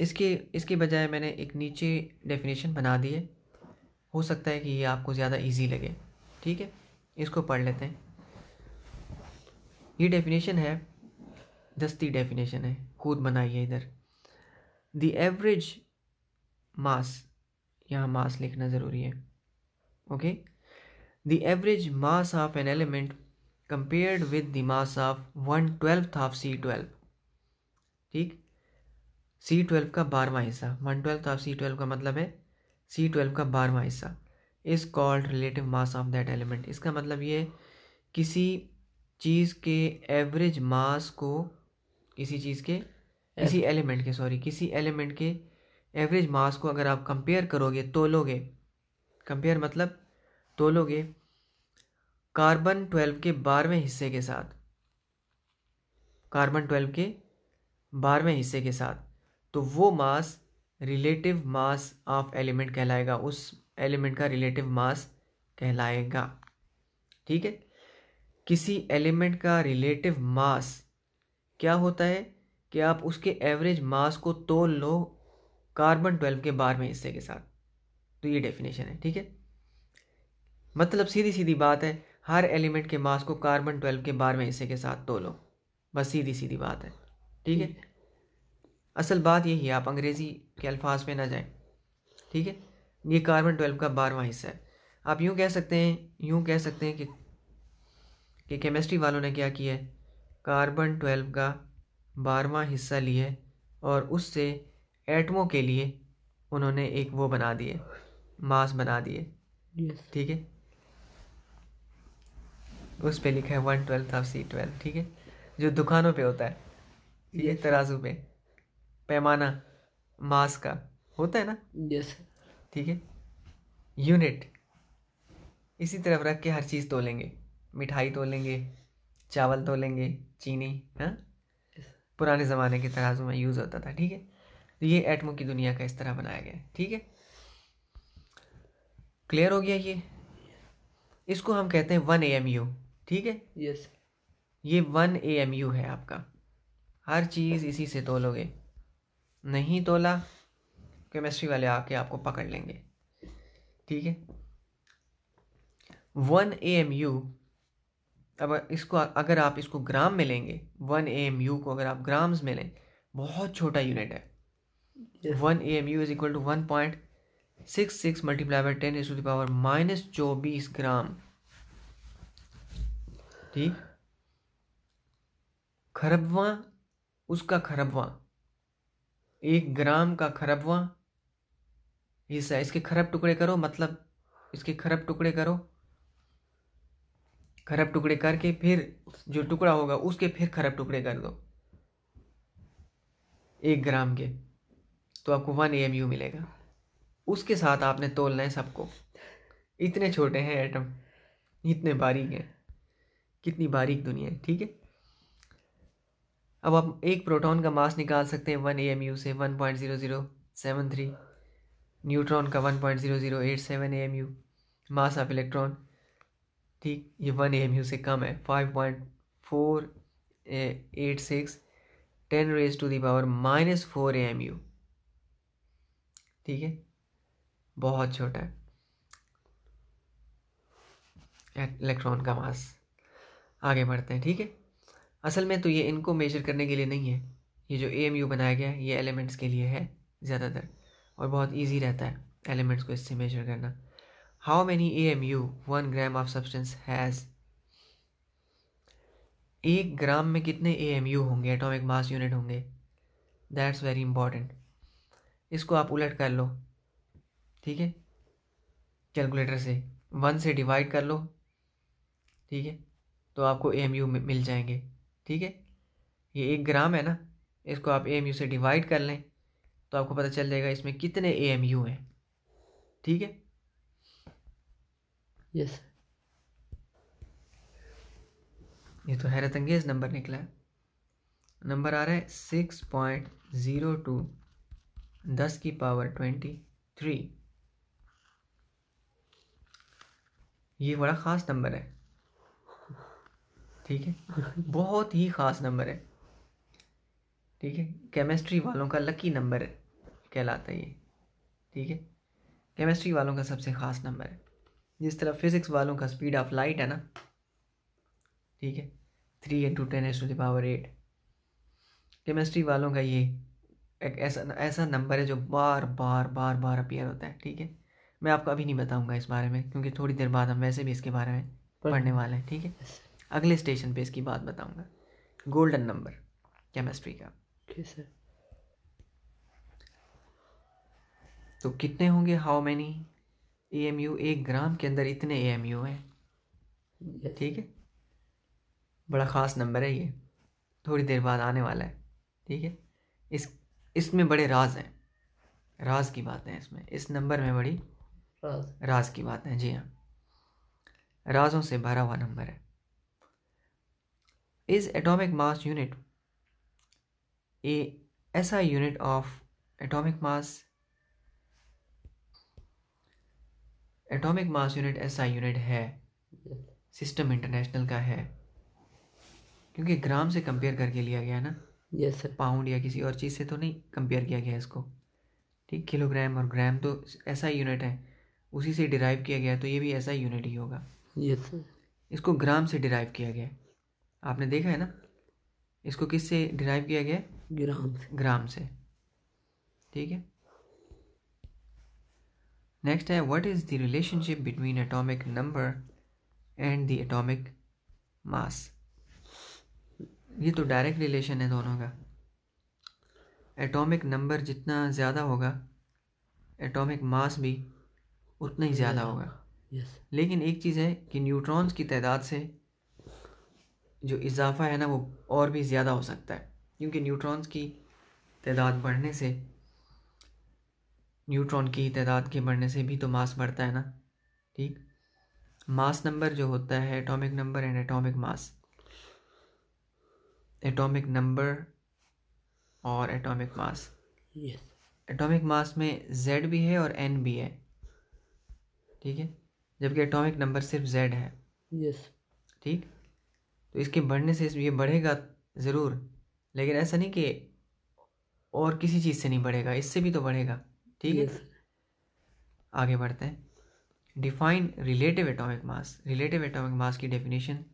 इसके इसके बजाय मैंने एक नीचे डेफिनेशन बना दी है हो सकता है कि ये आपको ज़्यादा इजी लगे ठीक है इसको पढ़ लेते हैं ये डेफिनेशन है दस्ती डेफिनेशन है खुद बनाई है इधर द एवरेज मास यहाँ मास लिखना ज़रूरी है okay the average mass of an element compared with the mass of one twelfth of C twelve ठीक सी ट्वेल्व का बारवा हिस्सा one twelfth of C twelve का मतलब है सी ट्वेल्व का बारहवा हिस्सा is called relative mass of that element इसका मतलब ये किसी चीज़ के एवरेज मास को किसी चीज़ के किसी एलिमेंट के सॉरी किसी एलिमेंट के एवरेज मास को अगर आप कंपेयर करोगे तोलोगे कंपेयर मतलब तोलोगे कार्बन ट्वेल्व के बारहवें हिस्से के साथ कार्बन ट्वेल्व के बारहवें हिस्से के साथ तो वो mass relative mass of element कहलाएगा उस एलिमेंट का रिलेटिव मास कहलाएगा ठीक है किसी एलिमेंट का रिलेटिव मास क्या होता है कि आप उसके एवरेज मास को तोल लो कार्बन ट्वेल्व के बारहवें हिस्से के साथ तो ये डेफिनेशन है ठीक है मतलब सीधी सीधी बात है हर एलिमेंट के मास को कार्बन ट्वेल्व के बारहवें हिस्से के साथ तोलो बस सीधी सीधी बात है ठीक है असल बात यही है आप अंग्रेज़ी के अल्फाज में ना जाए ठीक है ये कार्बन ट्वेल्व का बारहवा हिस्सा है आप यूँ कह सकते हैं यूँ कह सकते हैं कि कि केमिस्ट्री वालों ने क्या किया कार्बन ट्वेल्व का बारवा हिस्सा लिए और उससे एटमों के लिए उन्होंने एक वो बना दिए मास बना दिए ठीक है उस पर लिखा है one twelfth of C twelve ठीक है जो दुकानों पे होता है ये तराजू पे पैमाना मास का होता है ना यस ठीक है यूनिट इसी तरफ रख के हर चीज़ तोलेंगे मिठाई तो लेंगे चावल तो लेंगे चीनी हाँ पुराने ज़माने के तराजू में यूज़ होता था ठीक है तो ये एटमों की दुनिया का इस तरह बनाया गया ठीक है क्लियर हो गया ये इसको हम कहते हैं वन ए एम यू ठीक है यस ये वन ए एम यू है आपका हर चीज़ इसी से तोलोगे नहीं तोला केमिस्ट्री वाले आके आपको पकड़ लेंगे ठीक है वन ए एम यू अब इसको अगर आप इसको ग्राम में लेंगे वन ए एम यू को अगर आप ग्राम्स में लें बहुत छोटा यूनिट है one A M U is equal to one point six six multiply by ten to the power minus चौबीस ग्राम ठीक खरबवा उसका खरबवा एक ग्राम का खरबवा हिस्सा इसके खरब टुकड़े करो मतलब इसके खरब टुकड़े करो खराब टुकड़े करके फिर जो टुकड़ा होगा उसके फिर खराब टुकड़े कर दो एक ग्राम के तो आपको वन एम यू मिलेगा उसके साथ आपने तोलना है सबको इतने छोटे हैं एटम इतने बारीक हैं कितनी बारीक दुनिया है ठीक है अब आप एक प्रोटॉन का मास निकाल सकते हैं वन ए एम यू से one point zero zero seven three neutron का one point zero zero eight seven A M U mass of electron ठीक ये वन ए एम यू से कम है five point four eight six ten raise to the power minus four A M U ठीक है बहुत छोटा है इलेक्ट्रॉन का मास आगे बढ़ते हैं ठीक है असल में तो ये इनको मेजर करने के लिए नहीं है ये जो ए एम यू बनाया गया है ये एलिमेंट्स के लिए है ज़्यादातर और बहुत इजी रहता है एलिमेंट्स को इससे मेजर करना how many AMU one gram of substance has? एक ग्राम में कितने ए एम यू होंगे एटॉमिक मास यूनिट होंगे दैट्स वेरी इंपॉर्टेंट इसको आप उलट कर लो ठीक है कैलकुलेटर से वन से डिवाइड कर लो ठीक है तो आपको ए एम यू मिल जाएंगे ठीक है ये एक ग्राम है ना इसको आप ए एम यू से डिवाइड कर लें तो आपको पता चल जाएगा इसमें कितने ए एम यू हैं ठीक है यस ये तो हैरत अंगेज नंबर निकला है नंबर आ रहा है सिक्स पॉइंट ज़ीरो टू दस की पावर ट्वेंटी थ्री ये बड़ा ख़ास नंबर है ठीक है बहुत ही ख़ास नंबर है ठीक है केमिस्ट्री वालों का लकी नंबर है कहलाता है ये ठीक है केमिस्ट्री वालों का सबसे ख़ास नंबर है जिस तरह फिजिक्स वालों का स्पीड ऑफ लाइट है ना ठीक है three into ten s to the power eight chemistry वालों का ये एक ऐसा ऐसा नंबर है जो बार बार बार बार अपीयर होता है ठीक है मैं आपको अभी नहीं बताऊंगा इस बारे में क्योंकि थोड़ी देर बाद हम वैसे भी इसके बारे में पढ़ने वाले हैं ठीक है अगले स्टेशन पे इसकी बात बताऊंगा गोल्डन नंबर केमिस्ट्री का ठीक तो कितने होंगे how many A M U एक ग्राम के अंदर इतने ए एम यू हैं ठीक है बड़ा ख़ास नंबर है ये थोड़ी देर बाद आने वाला है ठीक है इस इसमें बड़े राज हैं राज की बात है इसमें इस नंबर में बड़ी राज की बात है जी हाँ राजों से भरा हुआ नंबर है is atomic mass unit A ऐसा unit of atomic mass atomic mass unit SI unit है सिस्टम इंटरनेशनल का है क्योंकि ग्राम से कंपेयर करके लिया गया ना यस सर पाउंड या किसी और चीज़ से तो नहीं कंपेयर किया गया इसको ठीक किलोग्राम और ग्राम तो ऐसा यूनिट है उसी से डिराइव किया गया तो ये भी ऐसा यूनिट ही होगा यस सर इसको ग्राम से डिराइव किया गया आपने देखा है ना इसको किस से डिराइव किया गया ग्राम से ग्राम से ठीक है नेक्स्ट है what is the relationship between atomic number and the atomic mass ये तो डायरेक्ट रिलेशन है दोनों का एटॉमिक नंबर जितना ज़्यादा होगा एटॉमिक मास भी उतना ही ज़्यादा होगा yes. लेकिन एक चीज़ है कि न्यूट्रॉन्स की तादाद से जो इजाफा है ना वो और भी ज़्यादा हो सकता है क्योंकि न्यूट्रॉन्स की तादाद बढ़ने से न्यूट्रॉन की तादाद के बढ़ने से भी तो मास बढ़ता है ना ठीक मास नंबर जो होता है atomic number and atomic mass atomic number और एटॉमिक मास एटॉमिक मास में जेड भी है और एन भी है ठीक है जबकि एटॉमिक नंबर सिर्फ जेड है यस ठीक तो इसके बढ़ने से ये बढ़ेगा ज़रूर लेकिन ऐसा नहीं कि और किसी चीज़ से नहीं बढ़ेगा इससे भी तो बढ़ेगा ठीक है आगे बढ़ते हैं define relative atomic mass relative atomic mass की डेफिनेशन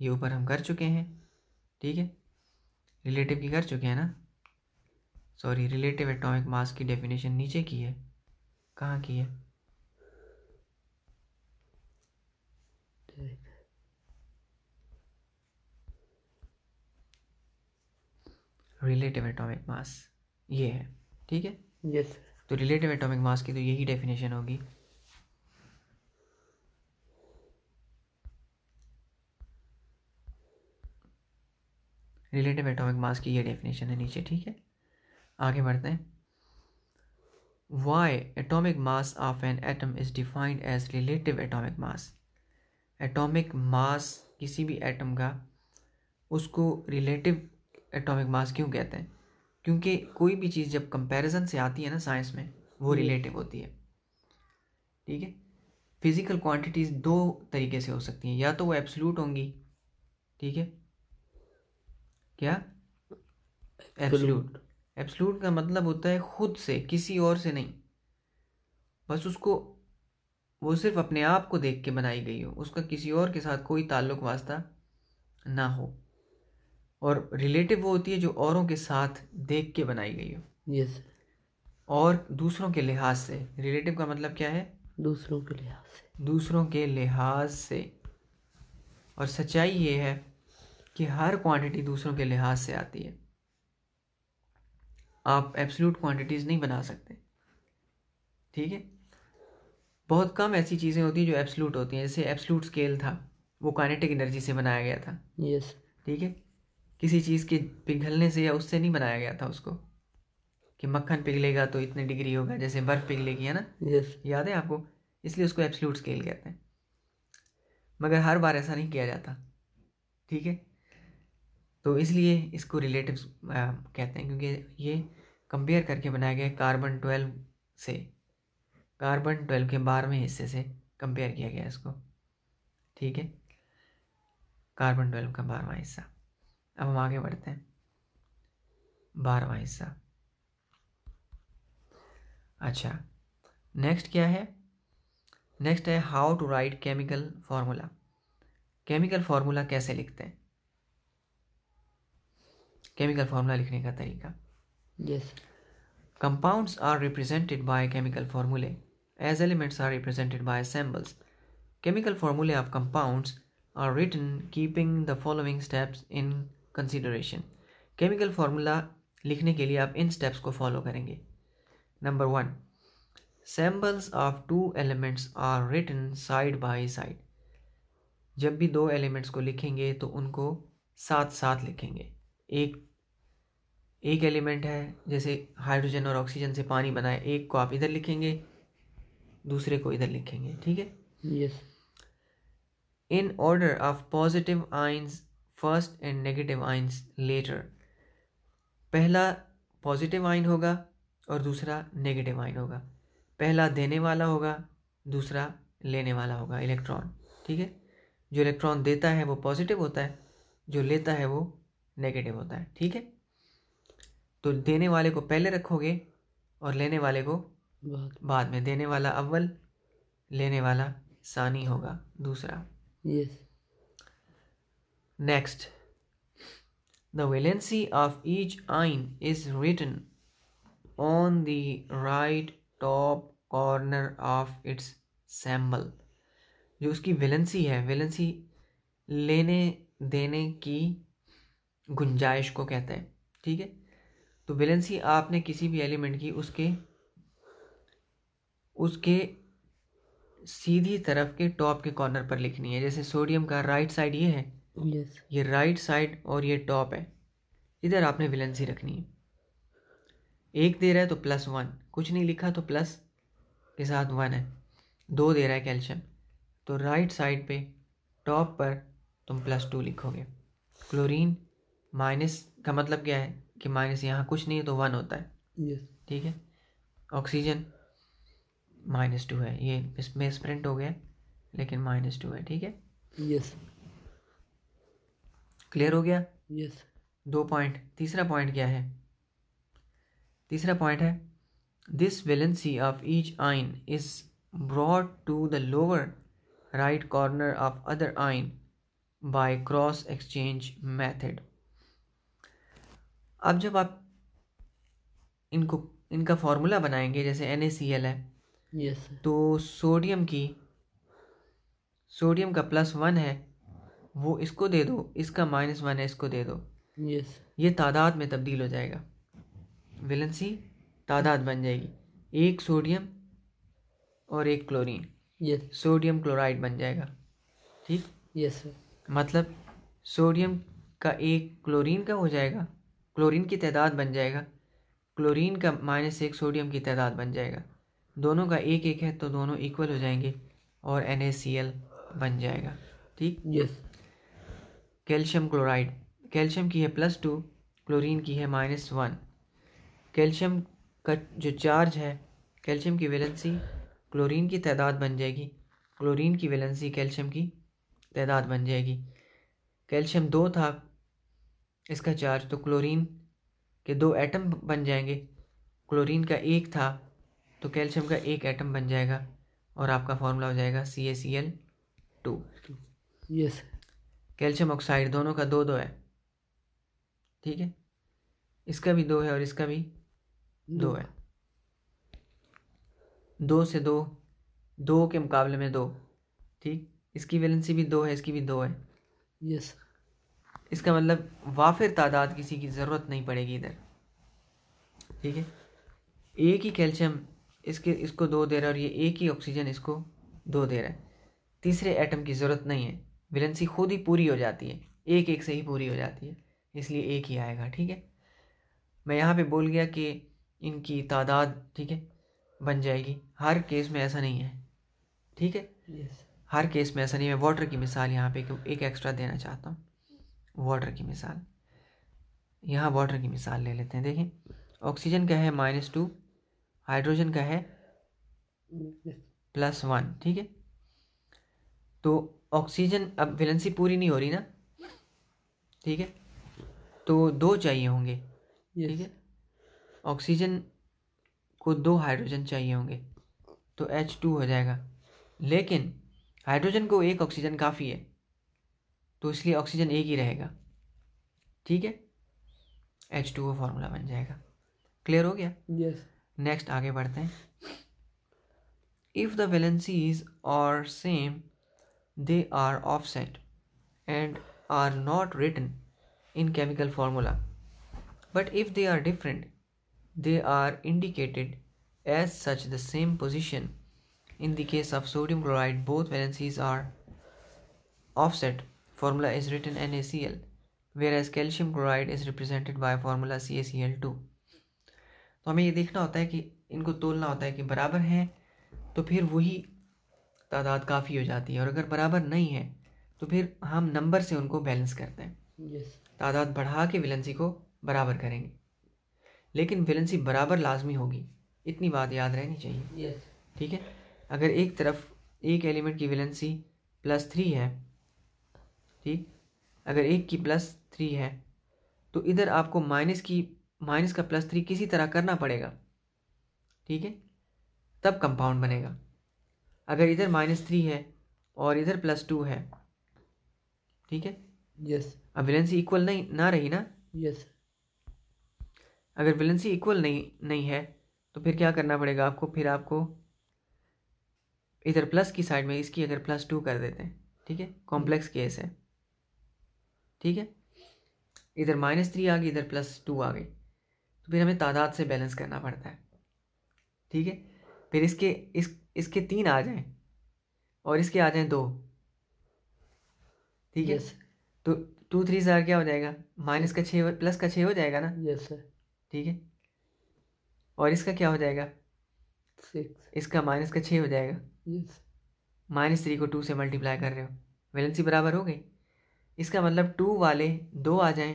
ये ऊपर हम कर चुके हैं ठीक है रिलेटिव की कर चुके हैं ना सॉरी रिलेटिव एटॉमिक मास की डेफिनेशन नीचे की है कहाँ की है रिलेटिव एटॉमिक मास ये है ठीक है यस yes. तो रिलेटिव एटॉमिक मास की तो यही डेफिनेशन होगी रिलेटिव एटॉमिक मास की ये डेफिनेशन है नीचे ठीक है आगे बढ़ते हैं why atomic mass of an atom is defined as relative atomic mass atomic mass किसी भी एटम का उसको रिलेटिव एटॉमिक मास क्यों कहते हैं क्योंकि कोई भी चीज़ जब कंपैरिजन से आती है ना साइंस में वो रिलेटिव होती है ठीक है फिज़िकल क्वांटिटीज़ दो तरीके से हो सकती हैं या तो वो एब्सोल्यूट होंगी ठीक है क्या एब्सोल्यूट एब्सोल्यूट का मतलब होता है खुद से किसी और से नहीं बस उसको वो सिर्फ अपने आप को देख के बनाई गई हो उसका किसी और के साथ कोई ताल्लुक वास्ता ना हो और रिलेटिव वो होती है जो औरों के साथ देख के बनाई गई हो यस और दूसरों के लिहाज से रिलेटिव का मतलब क्या है दूसरों के लिहाज से दूसरों के लिहाज से और सच्चाई ये है कि हर क्वांटिटी दूसरों के लिहाज से आती है आप एब्सोल्यूट क्वांटिटीज़ नहीं बना सकते ठीक है बहुत कम ऐसी चीज़ें होती हैं जो एब्सोल्यूट होती हैं जैसे एब्सोल्यूट स्केल था वो काइनेटिक एनर्जी से बनाया गया था यस yes. ठीक है किसी चीज़ के पिघलने से या उससे नहीं बनाया गया था उसको कि मक्खन पिघलेगा तो इतने डिग्री होगा जैसे बर्फ़ पिघलेगी है ना yes. याद है आपको इसलिए उसको एब्सल्यूट स्केल कहते हैं मगर हर बार ऐसा नहीं किया जाता ठीक है तो इसलिए इसको रिलेटिव कहते हैं क्योंकि ये कंपेयर करके बनाया गया कार्बन ट्वेल्व से कार्बन ट्वेल्व के बारहवें हिस्से से कंपेयर किया गया इसको ठीक है कार्बन ट्वेल्व का बारहवा हिस्सा अब हम आगे बढ़ते हैं बारवा हिस्सा अच्छा नेक्स्ट क्या है नेक्स्ट है how to write chemical formula chemical formula कैसे लिखते हैं केमिकल फार्मूला लिखने का तरीका yes compounds are represented by chemical formulae as elements are represented by symbols chemical formulae of compounds are written keeping the following steps in consideration chemical formula लिखने के लिए आप इन स्टेप्स को फॉलो करेंगे number one symbols of two elements are written side by side जब भी दो एलिमेंट्स को लिखेंगे तो उनको साथ साथ लिखेंगे एक एक एलिमेंट है जैसे हाइड्रोजन और ऑक्सीजन से पानी बनाए एक को आप इधर लिखेंगे दूसरे को इधर लिखेंगे ठीक है yes in order of positive ions first and negative ions later पहला पॉजिटिव आइन होगा और दूसरा नेगेटिव आइन होगा पहला देने वाला होगा दूसरा लेने वाला होगा इलेक्ट्रॉन ठीक है जो इलेक्ट्रॉन देता है वो पॉजिटिव होता है जो लेता है वो नेगेटिव होता है ठीक है तो देने वाले को पहले रखोगे और लेने वाले को बाद में देने वाला अव्वल लेने वाला सानी होगा दूसरा yes yes. Next, the valency of each ion is written on the right top corner of its symbol. जो उसकी वेलेंसी है वेलेंसी लेने देने की गुंजाइश को कहता है ठीक है तो वेलेंसी आपने किसी भी एलिमेंट की उसके उसके सीधी तरफ के टॉप के कॉर्नर पर लिखनी है जैसे सोडियम का राइट साइड ये है yes. ये राइट साइड और ये टॉप है इधर आपने विलेंसी रखनी है एक दे रहा है तो प्लस वन कुछ नहीं लिखा तो प्लस के साथ वन है दो दे रहा है कैल्शियम तो राइट साइड पे टॉप पर तुम प्लस टू लिखोगे क्लोरीन माइनस का मतलब क्या है कि माइनस यहाँ कुछ नहीं है तो वन होता है yes. ठीक है ऑक्सीजन माइनस टू है ये इसमें स्प्रिंट हो गया लेकिन माइनस टू है ठीक है यस yes. क्लियर हो गया यस yes. दो पॉइंट तीसरा पॉइंट क्या है तीसरा पॉइंट है this valency of each ion is brought to the lower right corner of other ion by cross exchange method अब जब आप इनको इनका फार्मूला बनाएंगे जैसे एन है यस yes. तो सोडियम की सोडियम का प्लस वन है वो इसको दे दो इसका माइनस वन है इसको दे दो यस yes. ये तादाद में तब्दील हो जाएगा वेलेंसी तादाद बन जाएगी एक सोडियम और एक chlorine yes yes. Sodium chloride बन जाएगा ठीक यस yes, मतलब सोडियम का एक क्लोरीन का हो जाएगा क्लोरीन की तादाद बन जाएगा क्लोरीन का माइनस एक सोडियम की तादाद बन जाएगा दोनों का एक एक है तो दोनों इक्वल हो जाएंगे और एन बन जाएगा ठीक yes yes. Calcium chloride calcium की है प्लस टू क्लोरीन की है माइनस वन कैल्शियम का जो चार्ज है कैल्शियम की वैलेंसी क्लोरीन की तादाद बन जाएगी क्लोरीन की वैलेंसी कैल्शियम की तादाद बन जाएगी कैल्शियम दो था इसका चार्ज तो क्लोरीन के दो एटम बन जाएंगे क्लोरीन का एक था तो कैल्शियम का एक एटम बन जाएगा और आपका फॉर्मूला हो जाएगा C A C L two yes calcium oxide दोनों का दो दो है ठीक है इसका भी दो है और इसका भी दो है दो से दो दो के मुकाबले में दो ठीक इसकी वैलेंसी भी दो है इसकी भी दो है यस इसका मतलब वाफिर तादाद किसी की ज़रूरत नहीं पड़ेगी इधर ठीक है एक ही कैल्शियम इसके इसको दो दे रहा है और ये एक ही ऑक्सीजन इसको दो दे रहा है तीसरे एटम की ज़रूरत नहीं है विलेंसी खुद ही पूरी हो जाती है एक एक से ही पूरी हो जाती है इसलिए एक ही आएगा ठीक है मैं यहाँ पे बोल गया कि इनकी तादाद ठीक है बन जाएगी हर केस में ऐसा नहीं है ठीक है yes. हर केस में ऐसा नहीं है वाटर की मिसाल यहाँ पे एक एक्स्ट्रा देना चाहता हूँ वाटर की मिसाल यहाँ वाटर की मिसाल ले लेते हैं देखें ऑक्सीजन का है माइनस टू हाइड्रोजन का है प्लस वन ठीक है तो ऑक्सीजन अब वैलेंसी पूरी नहीं हो रही ना ठीक है तो दो चाहिए होंगे ठीक है ऑक्सीजन को दो हाइड्रोजन चाहिए होंगे तो एच टू हो जाएगा लेकिन हाइड्रोजन को एक ऑक्सीजन काफ़ी है तो इसलिए ऑक्सीजन एक ही रहेगा ठीक है एच टू वो फार्मूला बन जाएगा क्लियर हो गया यस नेक्स्ट आगे बढ़ते हैं if the valencies are same they are offset and are not written in chemical formula but if they are different they are indicated as such the same position in the case of sodium chloride both valencies are offset formula is written NaCl whereas calcium chloride is represented by formula CaCl2 तो हमें ये देखना होता है कि इनको तोलना होता है कि बराबर हैं तो फिर वही तादाद काफ़ी हो जाती है और अगर बराबर नहीं है तो फिर हम नंबर से उनको बैलेंस करते हैं yes. तादाद बढ़ा के विलेंसी को बराबर करेंगे लेकिन विलेंसी बराबर लाजमी होगी इतनी बात याद रहनी चाहिए yes. ठीक है अगर एक तरफ एक एलिमेंट की विलेंसी प्लस थ्री है ठीक अगर एक की प्लस थ्री है तो इधर आपको माइनस की माइनस का प्लस थ्री किसी तरह करना पड़ेगा ठीक है तब कंपाउंड बनेगा अगर इधर माइनस थ्री है और इधर प्लस टू है ठीक है यस अब विलेंसी इक्वल नहीं ना रही ना यस अगर विलेंसी इक्वल नहीं नहीं है तो फिर क्या करना पड़ेगा आपको फिर आपको इधर प्लस की साइड में इसकी अगर प्लस टू कर देते हैं ठीक है कॉम्प्लेक्स केस है ठीक है इधर माइनस थ्री आ गई इधर प्लस टू आ गई तो फिर हमें तादाद से बैलेंस करना पड़ता है ठीक है फिर इसके इस इसके तीन आ जाएं और इसके आ जाएं दो ठीक है yes. तो टू थ्री सर क्या हो जाएगा माइनस का छः प्लस का छः हो जाएगा ना यस सर ठीक है और इसका क्या हो जाएगा सिक्स इसका माइनस का छः हो जाएगा यस माइनस थ्री को टू से मल्टीप्लाई कर रहे हो वैलेंसी बराबर हो गई इसका मतलब टू वाले दो आ जाएं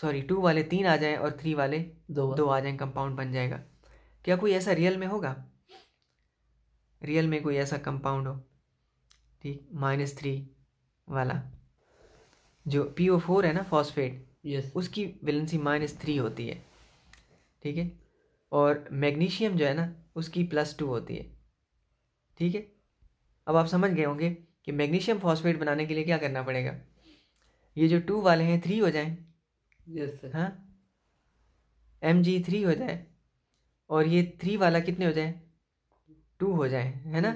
सॉरी टू वाले तीन आ जाएं और थ्री वाले दो दो आ जाएं कंपाउंड बन जाएगा क्या कोई ऐसा रियल में होगा रियल में कोई ऐसा कंपाउंड हो ठीक माइनस थ्री वाला जो पी ओ फोर है ना फॉस्फेट yes. उसकी वैलेंसी माइनस थ्री होती है ठीक है और मैग्नीशियम जो है ना उसकी प्लस टू होती है ठीक है अब आप समझ गए होंगे कि मैग्नीशियम फॉस्फेट बनाने के लिए क्या करना पड़ेगा ये जो टू वाले हैं थ्री हो जाएं यस सर हाँ एम जी थ्री हो जाए और ये थ्री वाला कितने हो जाए टू हो जाए है ना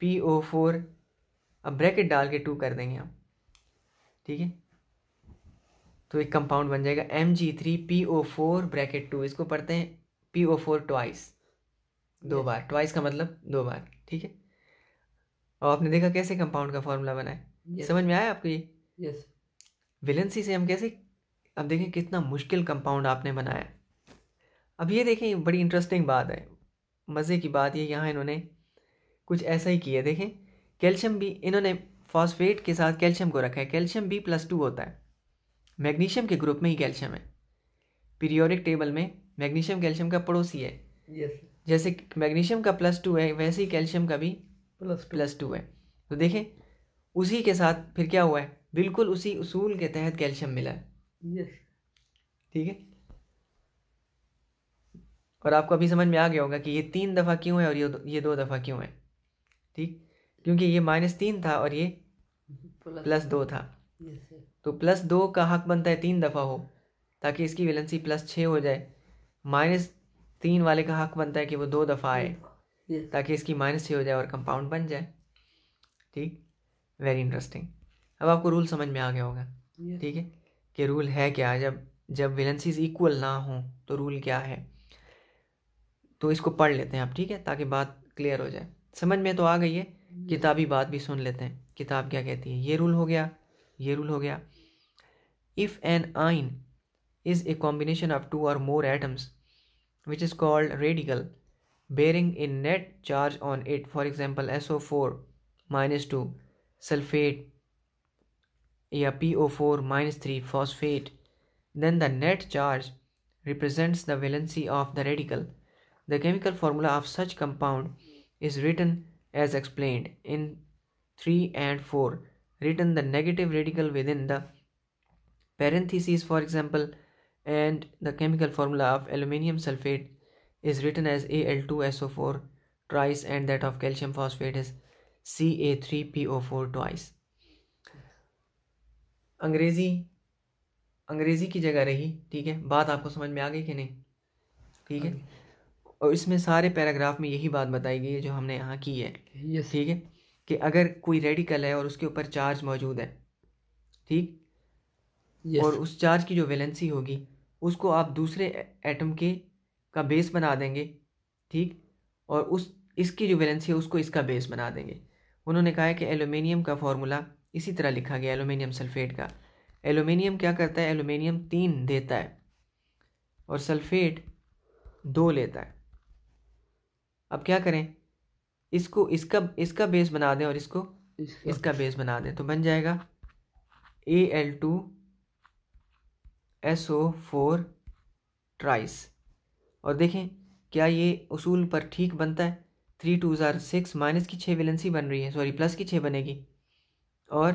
पी ओ फोर अब ब्रैकेट डाल के टू कर देंगे हम ठीक है तो एक कंपाउंड बन जाएगा M G three P O four bracket two इसको पढ़ते हैं पी ओ फोर ट्वाइस दो बार ट्वाइस का मतलब दो बार ठीक है और आपने देखा कैसे कंपाउंड का फॉर्मूला बनाए yes. समझ में आया आपको ये यस विलेंसी से हम कैसे अब देखें कितना मुश्किल कंपाउंड आपने बनाया अब ये देखें बड़ी इंटरेस्टिंग बात है मज़े की बात ये यहाँ इन्होंने कुछ ऐसा ही किया देखें कैल्शियम भी इन्होंने फॉस्फेट के साथ कैल्शियम को रखा है कैल्शियम बी प्लस टू होता है मैग्नीशियम के ग्रुप में ही कैल्शियम है पीरियोडिक टेबल में मैग्नीशियम कैल्शियम का पड़ोसी है yes. जैसे मैग्नीशियम का प्लस टू है वैसे ही कैल्शियम का भी प्लस प्लस टू है तो देखें उसी के साथ फिर क्या हुआ है बिल्कुल उसी उसूल के तहत कैल्शियम मिला है yes. ठीक है और आपको अभी समझ में आ गया होगा कि ये तीन दफ़ा क्यों है और ये ये दो दफ़ा क्यों है ठीक क्योंकि ये माइनस तीन था और ये प्लस दो था तो प्लस दो का हक बनता है तीन दफ़ा हो ताकि इसकी वेलेंसी प्लस छः हो जाए माइनस तीन वाले का हक बनता है कि वो दो दफ़ा आए ताकि इसकी माइनस छः हो जाए और कंपाउंड बन जाए ठीक वेरी इंटरेस्टिंग अब आपको रूल समझ में आ गया होगा ठीक है कि रूल है क्या जब जब वेलेंसीज इक्वल ना हो तो रूल क्या है तो इसको पढ़ लेते हैं आप ठीक है ताकि बात क्लियर हो जाए समझ में तो आ गई है किताबी बात भी सुन लेते हैं किताब क्या कहती है ये रूल हो गया ये रूल हो गया if an ion is a combination of two or more atoms which is called radical bearing a net charge on it for example S O four minus two sulphate या P O four minus three phosphate then the net charge represents the valency of the radical the chemical formula of such compound is written as explain in three and four written the negative radical with in the parentheses for example and the chemical formula of aluminium sulphate is written as A L two S O four thrice and that of calcium phosphate is C A three P O four twice अंग्रेजी अंग्रेजी की जगह रही ठीक है बात आपको समझ में आ गई कि नहीं ठीक है और इसमें सारे पैराग्राफ में यही बात बताई गई है जो हमने यहाँ की है ठीक है कि अगर कोई रेडिकल है और उसके ऊपर चार्ज मौजूद है ठीक और उस चार्ज की जो वैलेंसी होगी उसको आप दूसरे एटम के का बेस बना देंगे ठीक और उस इसकी जो वैलेंसी है उसको इसका बेस बना देंगे उन्होंने कहा है कि एलुमिनियम का फार्मूला इसी तरह लिखा गया एलुमिनियम सल्फेट का एलुमिनियम क्या करता है एलुमिनियम तीन देता है और सल्फेट दो लेता है अब क्या करें इसको इसका इसका बेस बना दें और इसको इसका, इसका बेस बना दें तो बन जाएगा A L two S O four thrice और देखें क्या ये उसूल पर ठीक बनता है थ्री टू ज़ार सिक्स माइनस की छः वेलेंसी बन रही है सॉरी प्लस की छः बनेगी और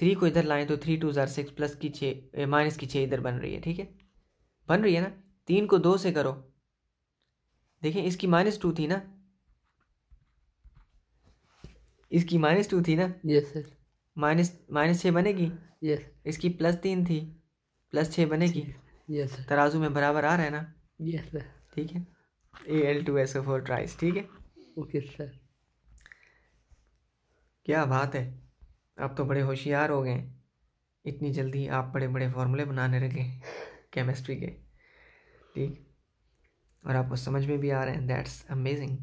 थ्री को इधर लाएं तो थ्री टू ज़ार सिक्स प्लस की छः माइनस की छः इधर बन रही है ठीक है बन रही है ना तीन को दो से करो देखिए इसकी माइनस टू थी ना इसकी माइनस टू थी ना यस सर माइनस माइनस छः बनेगी यस इसकी प्लस तीन थी प्लस छः बनेगी यस सर तराजू में बराबर आ रहा है ना यस सर ठीक है A L two S O four thrice ठीक है ओके सर क्या बात है आप तो बड़े होशियार हो गए इतनी जल्दी आप बड़े बड़े फॉर्मूले बनाने लगे केमिस्ट्री के ठीक और आपको समझ में भी आ रहे हैं दैट्स अमेजिंग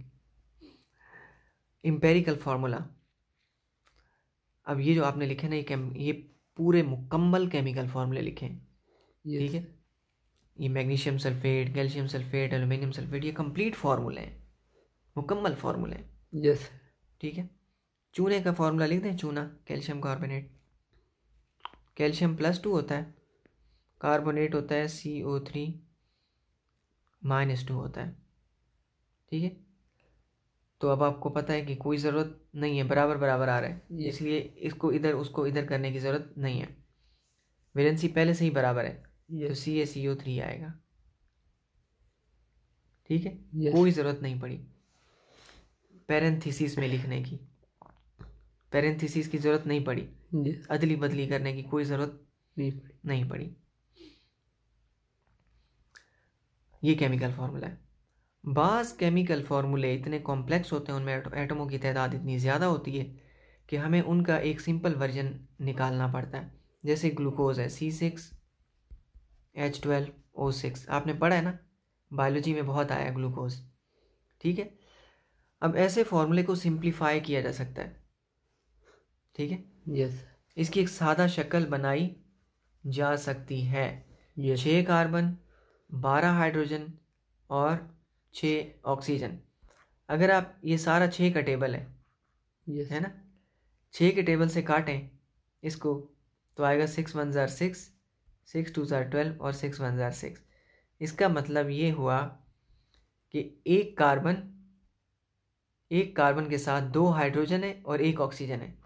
एम्पेरिकल फार्मूला अब ये जो आपने लिखे ना ये केम ये पूरे मुकम्मल केमिकल फार्मूले लिखे हैं ठीक है ये magnesium sulphate calcium sulphate aluminium sulphate ये कंप्लीट फार्मूले हैं मुकम्मल फार्मूले हैं यस ठीक है चूने का फार्मूला लिख दें चूना calcium carbonate calcium plus two होता है कार्बोनेट होता है C O three minus two होता है ठीक है तो अब आपको पता है कि कोई ज़रूरत नहीं है बराबर बराबर आ रहा है इसलिए इसको इधर उसको इधर करने की ज़रूरत नहीं है वेलेंसी पहले से ही बराबर है तो सी ए सी ओ थ्री आएगा ठीक है कोई ज़रूरत नहीं पड़ी पेरेंथिसिस में लिखने की पेरेंथिसिस की ज़रूरत नहीं पड़ी अदली बदली करने की कोई ज़रूरत नहीं पड़ी नहीं पड़ी ये केमिकल फार्मूला है बाज़ केमिकल फार्मूले इतने कॉम्प्लेक्स होते हैं उनमें एटमों की तादाद इतनी ज़्यादा होती है कि हमें उनका एक सिंपल वर्जन निकालना पड़ता है जैसे ग्लूकोज है C six H twelve O six आपने पढ़ा है ना बायोलॉजी में बहुत आया ग्लूकोज ठीक है अब ऐसे फार्मूले को सिंप्लीफाई किया जा सकता है ठीक है यस yes. इसकी एक सादा शक्ल बनाई जा सकती है yes. छः कार्बन बारह हाइड्रोजन और छः ऑक्सीजन अगर आप ये सारा छः का टेबल है yes. है ना छः के टेबल से काटें इसको तो आएगा सिक्स वन ज़ार सिक्स सिक्स टू ज़ार ट्वेल्व और सिक्स वन ज़ार सिक्स इसका मतलब ये हुआ कि एक कार्बन एक कार्बन के साथ दो हाइड्रोजन है और एक ऑक्सीजन है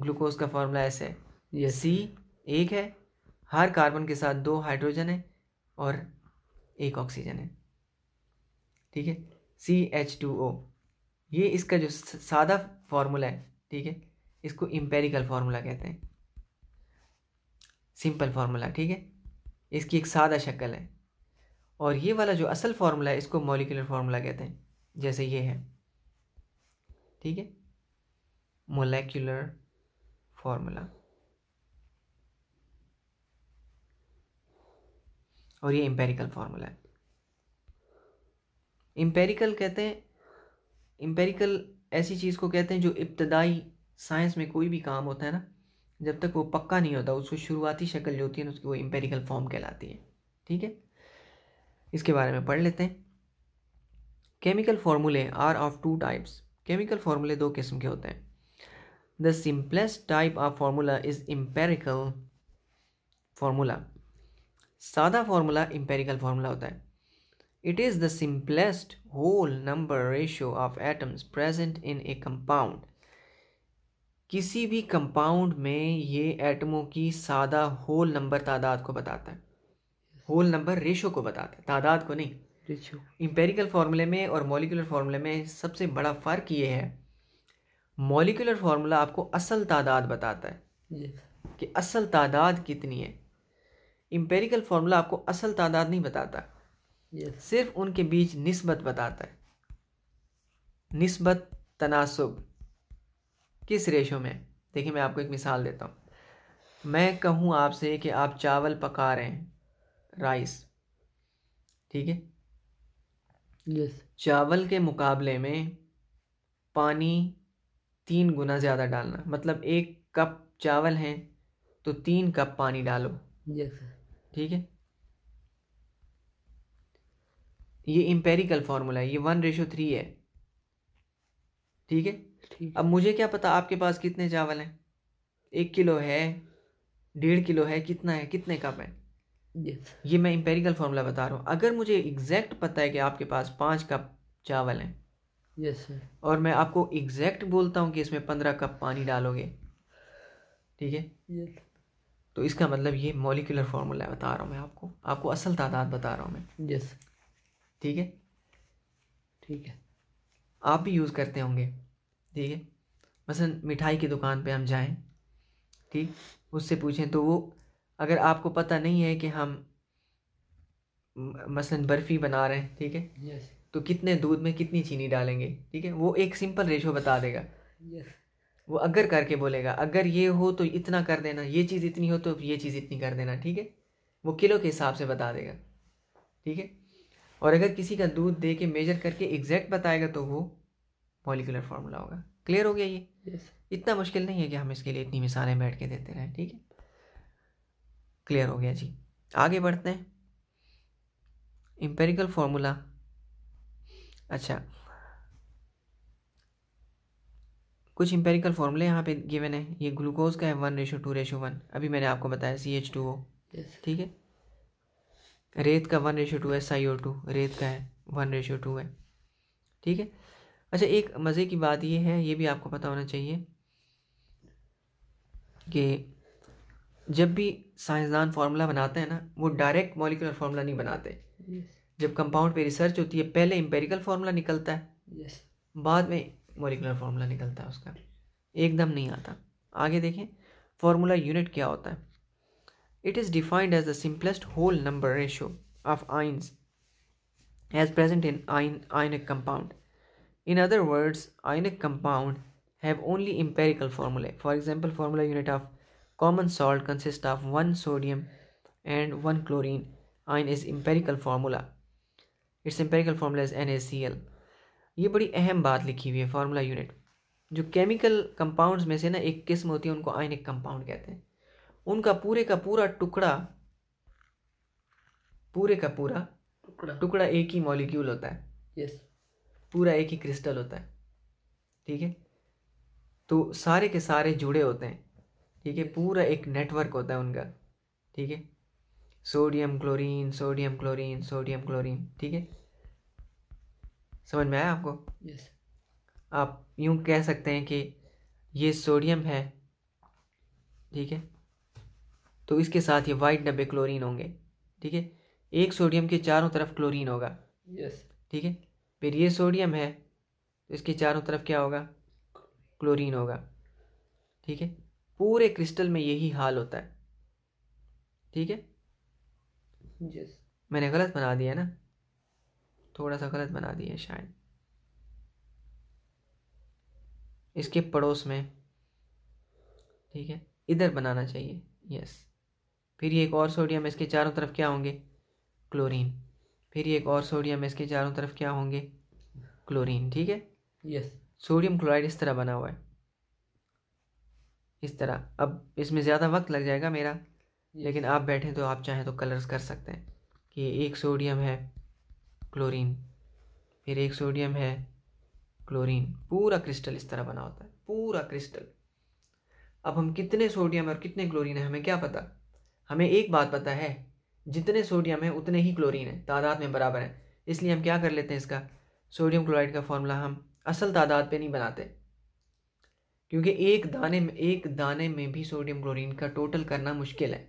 ग्लूकोज का फॉर्मूला ऐसा है ये सी एक है हर कार्बन के साथ दो हाइड्रोजन है और एक ऑक्सीजन है ठीक है सी एच टू ओ ये इसका जो सादा फार्मूला है ठीक है इसको इम्पेरिकल फार्मूला कहते हैं सिंपल फार्मूला ठीक है इसकी एक सादा शक्ल है और ये वाला जो असल फार्मूला है इसको मोलिकुलर फार्मूला कहते हैं जैसे ये है ठीक है मोलिकुलर फार्मूला और ये एम्पेरिकल फार्मूला है इम्पेरिकल कहते हैं एम्पेरिकल ऐसी चीज़ को कहते हैं जो इब्तदाई साइंस में कोई भी काम होता है ना जब तक वो पक्का नहीं होता उसको शुरुआती शक्ल जो होती है ना उसकी वो एम्पेरिकल फॉर्म कहलाती है ठीक है इसके बारे में पढ़ लेते हैं केमिकल फार्मूले are of two types chemical फार्मूले दो किस्म के होते हैं the simplest type of formula is empirical formula सादा फार्मूला इम्पेरिकल फार्मूला होता है it is the simplest whole number ratio of atoms present in a compound किसी भी कंपाउंड में ये एटमों की सादा होल नंबर तादाद को बताता है होल नंबर रेशो को बताता है तादाद को नहीं रेशो इम्पेरिकल फार्मूले में और मोलिकुलर फार्मूले में सबसे बड़ा फ़र्क ये है मोलिकुलर फार्मूला आपको असल तादाद बताता है कि असल तादाद कितनी है इम्पेरिकल फार्मूला आपको असल तादाद नहीं बताता yes. सिर्फ उनके बीच नस्बत बताता है नस्बत तनासब किस रेशो में देखिए मैं आपको एक मिसाल देता हूँ मैं कहूँ आपसे कि आप चावल पका रहे हैं राइस ठीक है यस yes. चावल के मुकाबले में पानी तीन गुना ज़्यादा डालना मतलब एक कप चावल हैं तो तीन कप पानी डालो यस yes. ठीक है ये इम्पेरिकल फार्मूला है ये वन रेशो थ्री है ठीक है ठीक अब मुझे क्या पता आपके पास कितने चावल हैं एक किलो है डेढ़ किलो है कितना है कितने कप है yes. ये मैं इम्पेरिकल फार्मूला बता रहा हूँ अगर मुझे एग्जैक्ट पता है कि आपके पास पाँच कप चावल हैं यस yes, और मैं आपको एग्जैक्ट बोलता हूँ कि इसमें पंद्रह कप पानी डालोगे ठीक है yes. तो इसका मतलब ये मोलिकुलर फार्मूला बता रहा हूँ मैं आपको आपको असल तादाद बता रहा हूँ मैं यस ठीक है ठीक है आप भी यूज़ करते होंगे ठीक है मसलन मिठाई की दुकान पे हम जाएं ठीक उससे पूछें तो वो अगर आपको पता नहीं है कि हम मसलन बर्फ़ी बना रहे हैं ठीक है यस तो कितने दूध में कितनी चीनी डालेंगे ठीक है वो एक सिंपल रेशो बता देगा यस वो अगर करके बोलेगा अगर ये हो तो इतना कर देना ये चीज़ इतनी हो तो ये चीज़ इतनी कर देना ठीक है वो किलो के हिसाब से बता देगा ठीक है और अगर किसी का दूध दे के मेजर करके एग्जैक्ट बताएगा तो वो मॉलिकुलर फार्मूला होगा क्लियर हो गया ये yes. इतना मुश्किल नहीं है कि हम इसके लिए इतनी मिसालें बैठ के देते रहें ठीक है क्लियर हो गया जी आगे बढ़ते हैं एम्पेरिकल फार्मूला अच्छा कुछ इंपेरिकल फॉर्मूले यहाँ पे गिवन है ये ग्लूकोज का है one ratio two ratio one अभी मैंने आपको बताया सी एच टू ओ ठीक है रेत का वन रेशो टू है साई ओ टू रेत का है वन रेशो टू है ठीक है अच्छा एक मज़े की बात ये है ये भी आपको पता होना चाहिए कि जब भी साइंसदान फार्मूला बनाते हैं ना वो डायरेक्ट मॉलिकुलर फार्मूला नहीं बनाते yes. जब कंपाउंड पे रिसर्च होती है पहले एम्पेरिकल फार्मूला निकलता है yes. बाद में मोलिकुलर फार्मूला निकलता है उसका एकदम नहीं आता आगे देखें फार्मूला यूनिट क्या होता है it is defined as the simplest whole number ratio of ions as present in ion ionic compound in other words ionic compound have only empirical फार्मूले for example formula unit of common salt consist of one sodium and one chlorine ion is empirical formula its empirical formula is N A C L ये बड़ी अहम बात लिखी हुई है formula unit जो chemical compounds में से ना एक किस्म होती है उनको आयनिक कंपाउंड कहते हैं उनका पूरे का पूरा टुकड़ा पूरे का पूरा टुकड़ा टुकड़ा एक ही मॉलिक्यूल होता है यस पूरा एक ही क्रिस्टल होता है ठीक है तो सारे के सारे जुड़े होते हैं ठीक है पूरा एक नेटवर्क होता है उनका ठीक है sodium chlorine sodium chlorine sodium chlorine ठीक है समझ में आया आपको यस yes. आप यूँ कह सकते हैं कि ये सोडियम है ठीक है तो इसके साथ ये वाइट डब्बे क्लोरीन होंगे ठीक है एक सोडियम के चारों तरफ क्लोरीन होगा यस ठीक है फिर ये सोडियम है तो इसके चारों तरफ क्या होगा क्लोरीन होगा ठीक है पूरे क्रिस्टल में यही हाल होता है ठीक है यस मैंने गलत बना दिया ना थोड़ा सा गलत बना दिए शायद इसके पड़ोस में ठीक है इधर बनाना चाहिए यस फिर ये एक और सोडियम इसके चारों तरफ क्या होंगे क्लोरीन फिर ये एक और सोडियम इसके चारों तरफ क्या होंगे क्लोरीन ठीक है यस सोडियम क्लोराइड इस तरह बना हुआ है इस तरह अब इसमें ज़्यादा वक्त लग जाएगा मेरा लेकिन आप बैठे तो आप चाहें तो कलर्स कर सकते हैं कि एक सोडियम है क्लोरीन फिर एक सोडियम है क्लोरीन पूरा क्रिस्टल इस तरह बना होता है पूरा क्रिस्टल अब हम कितने सोडियम और कितने क्लोरीन है हमें क्या पता हमें एक बात पता है जितने सोडियम है उतने ही क्लोरीन है तादाद में बराबर है इसलिए हम क्या कर लेते हैं इसका सोडियम क्लोराइड का फॉर्मूला हम असल तादाद पे नहीं बनाते क्योंकि एक दाने में एक दाने में भी सोडियम क्लोरीन का टोटल करना मुश्किल है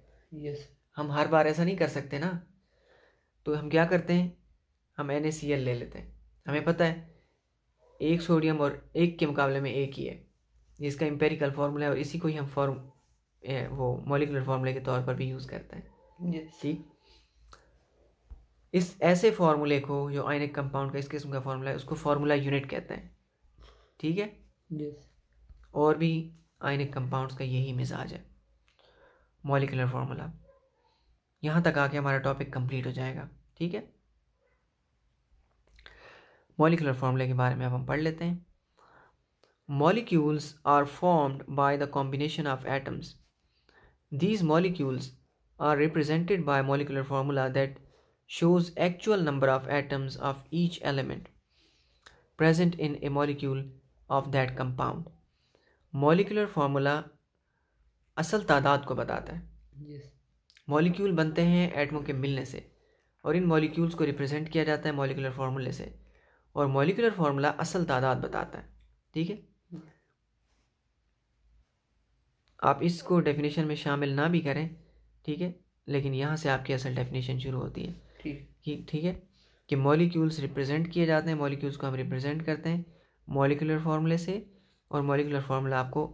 यस yes. हम हर बार ऐसा नहीं कर सकते ना तो हम क्या करते हैं हम एन ले लेते हैं हमें पता है एक सोडियम और एक के मुकाबले में एक ही है जिसका एम्पेरिकल फार्मूला है और इसी को ही हम फॉर्म वो मोलिकुलर फार्मूले के तौर पर भी यूज़ करते हैं ठीक इस ऐसे फार्मूले को जो आयनिक कंपाउंड का इस किस्म का फार्मूला है उसको फार्मूला यूनिट कहते हैं ठीक है और भी आयनिक कंपाउंड्स का यही मिजाज है मॉलिकुलर फार्मूला यहाँ तक आके हमारा टॉपिक कंप्लीट हो जाएगा ठीक है मोलिकुलर फार्मूले के बारे में अब हम पढ़ लेते हैं molecules are formed by the combination of atoms these molecules are represented by molecular formula that shows actual number of atoms of each element present in a molecule of that compound molecular formula असल तादाद को बताता है molecule बनते हैं एटमों के मिलने से और इन मॉलिक्यूल्स को रिप्रेजेंट किया जाता है मॉलिकुलर फार्मूले से और मॉलिकुलर फार्मूला असल तादाद बताता है ठीक है आप इसको डेफिनेशन में शामिल ना भी करें ठीक है लेकिन यहाँ से आपकी असल डेफिनेशन शुरू होती है ठीक ठीक है कि मॉलिक्यूल्स रिप्रेजेंट किए जाते हैं मॉलिक्यूल्स को हम रिप्रेजेंट करते हैं मॉलिकुलर फार्मूले से और मॉलिकुलर फार्मूला आपको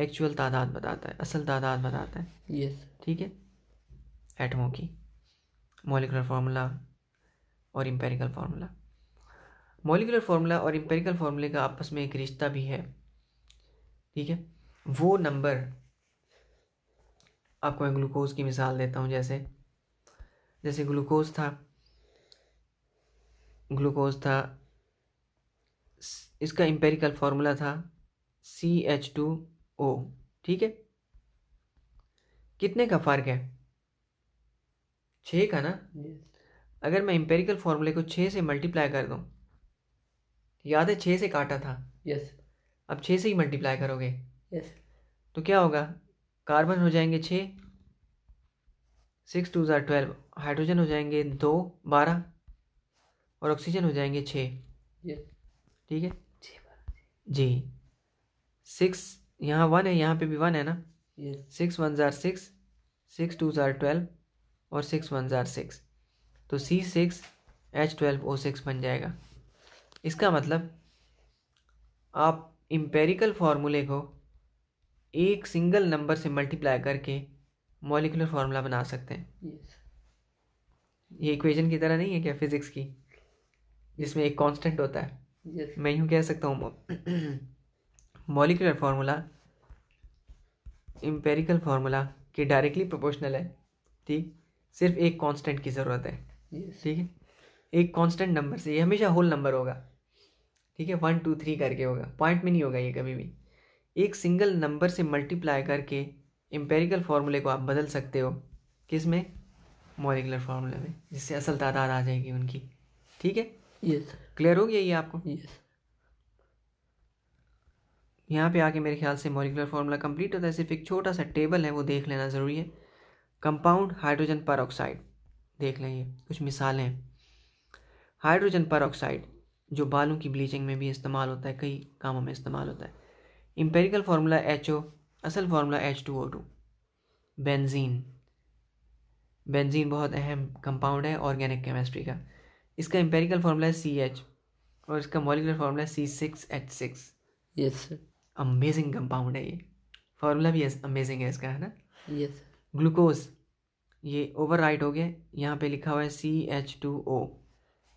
एक्चुअल तादाद बताता है असल तादाद बताता है यस yes. ठीक है एटमों की मॉलिकुलर फार्मूला और इम्पेरिकल फार्मूला मॉलिकुलर फार्मूला और इम्पेरिकल फार्मूले का आपस में एक रिश्ता भी है ठीक है वो नंबर आपको मैं ग्लूकोज की मिसाल देता हूँ जैसे जैसे ग्लूकोज था ग्लूकोज था इसका एम्पेरिकल फार्मूला था सी एच टू ओ ठीक है कितने का फ़र्क है छः का ना अगर मैं इम्पेरिकल फार्मूले को छः से मल्टीप्लाई कर दूँ याद है छः से काटा था यस yes. अब छः से ही मल्टीप्लाई करोगे यस yes. तो क्या होगा कार्बन हो जाएंगे छः सिक्स टू ज़ार ट्वेल्व हाइड्रोजन हो जाएंगे दो बारह और ऑक्सीजन हो जाएंगे छः ठीक है जी सिक्स यहाँ वन है यहाँ पे भी वन है ना सिक्स वन ज़ार सिक्स सिक्स टू ज़ार ट्वेल्व और सिक्स वन ज़ार सिक्स तो C six H twelve O six बन जाएगा इसका मतलब आप इम्पेरिकल फार्मूले को एक सिंगल नंबर से मल्टीप्लाई करके मॉलिकुलर फार्मूला बना सकते हैं yes. ये इक्वेशन की तरह नहीं है क्या फिजिक्स की जिसमें एक कांस्टेंट होता है yes. मैं यूँ कह सकता हूँ मॉलिकुलर फार्मूला इम्पेरिकल फार्मूला के डायरेक्टली प्रोपोर्शनल है ठीक सिर्फ एक कांस्टेंट की ज़रूरत है yes. ठीक है एक कांस्टेंट नंबर से ये हमेशा होल नंबर होगा ठीक है वन टू थ्री करके होगा पॉइंट में नहीं होगा ये कभी भी एक सिंगल नंबर से मल्टीप्लाई करके एम्पेरिकल फार्मूले को आप बदल सकते हो किस में मॉलिकुलर फार्मूले में जिससे असल तादाद आ जाएगी उनकी ठीक है यस yes. क्लियर हो गया ये आपको यस yes. यहाँ पे आके मेरे ख्याल से मॉलिकुलर फार्मूला कंप्लीट होता है सिर्फ एक छोटा सा टेबल है वो देख लेना ज़रूरी है कंपाउंड हाइड्रोजन पर देख लेंगे कुछ मिसालें हैं हाइड्रोजन पर जो बालों की ब्लीचिंग में भी इस्तेमाल होता है कई कामों में इस्तेमाल होता है इम्पेरिकल फार्मूला एच ओ असल formula H two O two benzene benzene बहुत अहम कंपाउंड है ऑर्गेनिक केमिस्ट्री का इसका एम्पेरिकल फार्मूला है सी एच और इसका मॉलिकुलर फार्मूला है C six H six yes sir amazing compound है ये फार्मूला भी अमेजिंग है इसका है ना यस ग्लूकोज ये ओवर हो गया यहाँ पे लिखा हुआ है सी एच टू ओ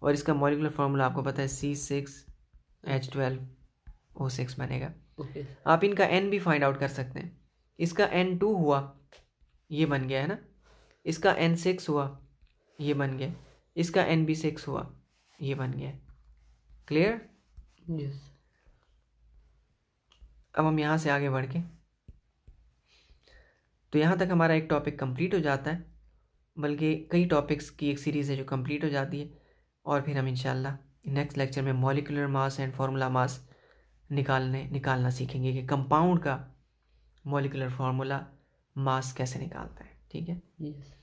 और इसका मॉलिकुलर फार्मूला आपको पता है C six H twelve O six बनेगा okay. आप इनका एन भी फाइंड आउट कर सकते हैं इसका एन टू हुआ ये बन गया है ना इसका एन सिक्स हुआ ये बन गया इसका एन बी सिक्स हुआ ये बन गया क्लियर yes. अब हम यहाँ से आगे बढ़ के तो यहाँ तक हमारा एक टॉपिक कंप्लीट हो जाता है बल्कि कई टॉपिक्स की एक सीरीज़ है जो कंप्लीट हो जाती है और फिर हम इन नेक्स्ट लेक्चर में molecular mass and formula mass निकालने निकालना सीखेंगे कि कंपाउंड का मॉलिकुलर फार्मूला मास कैसे निकालता है ठीक है yes.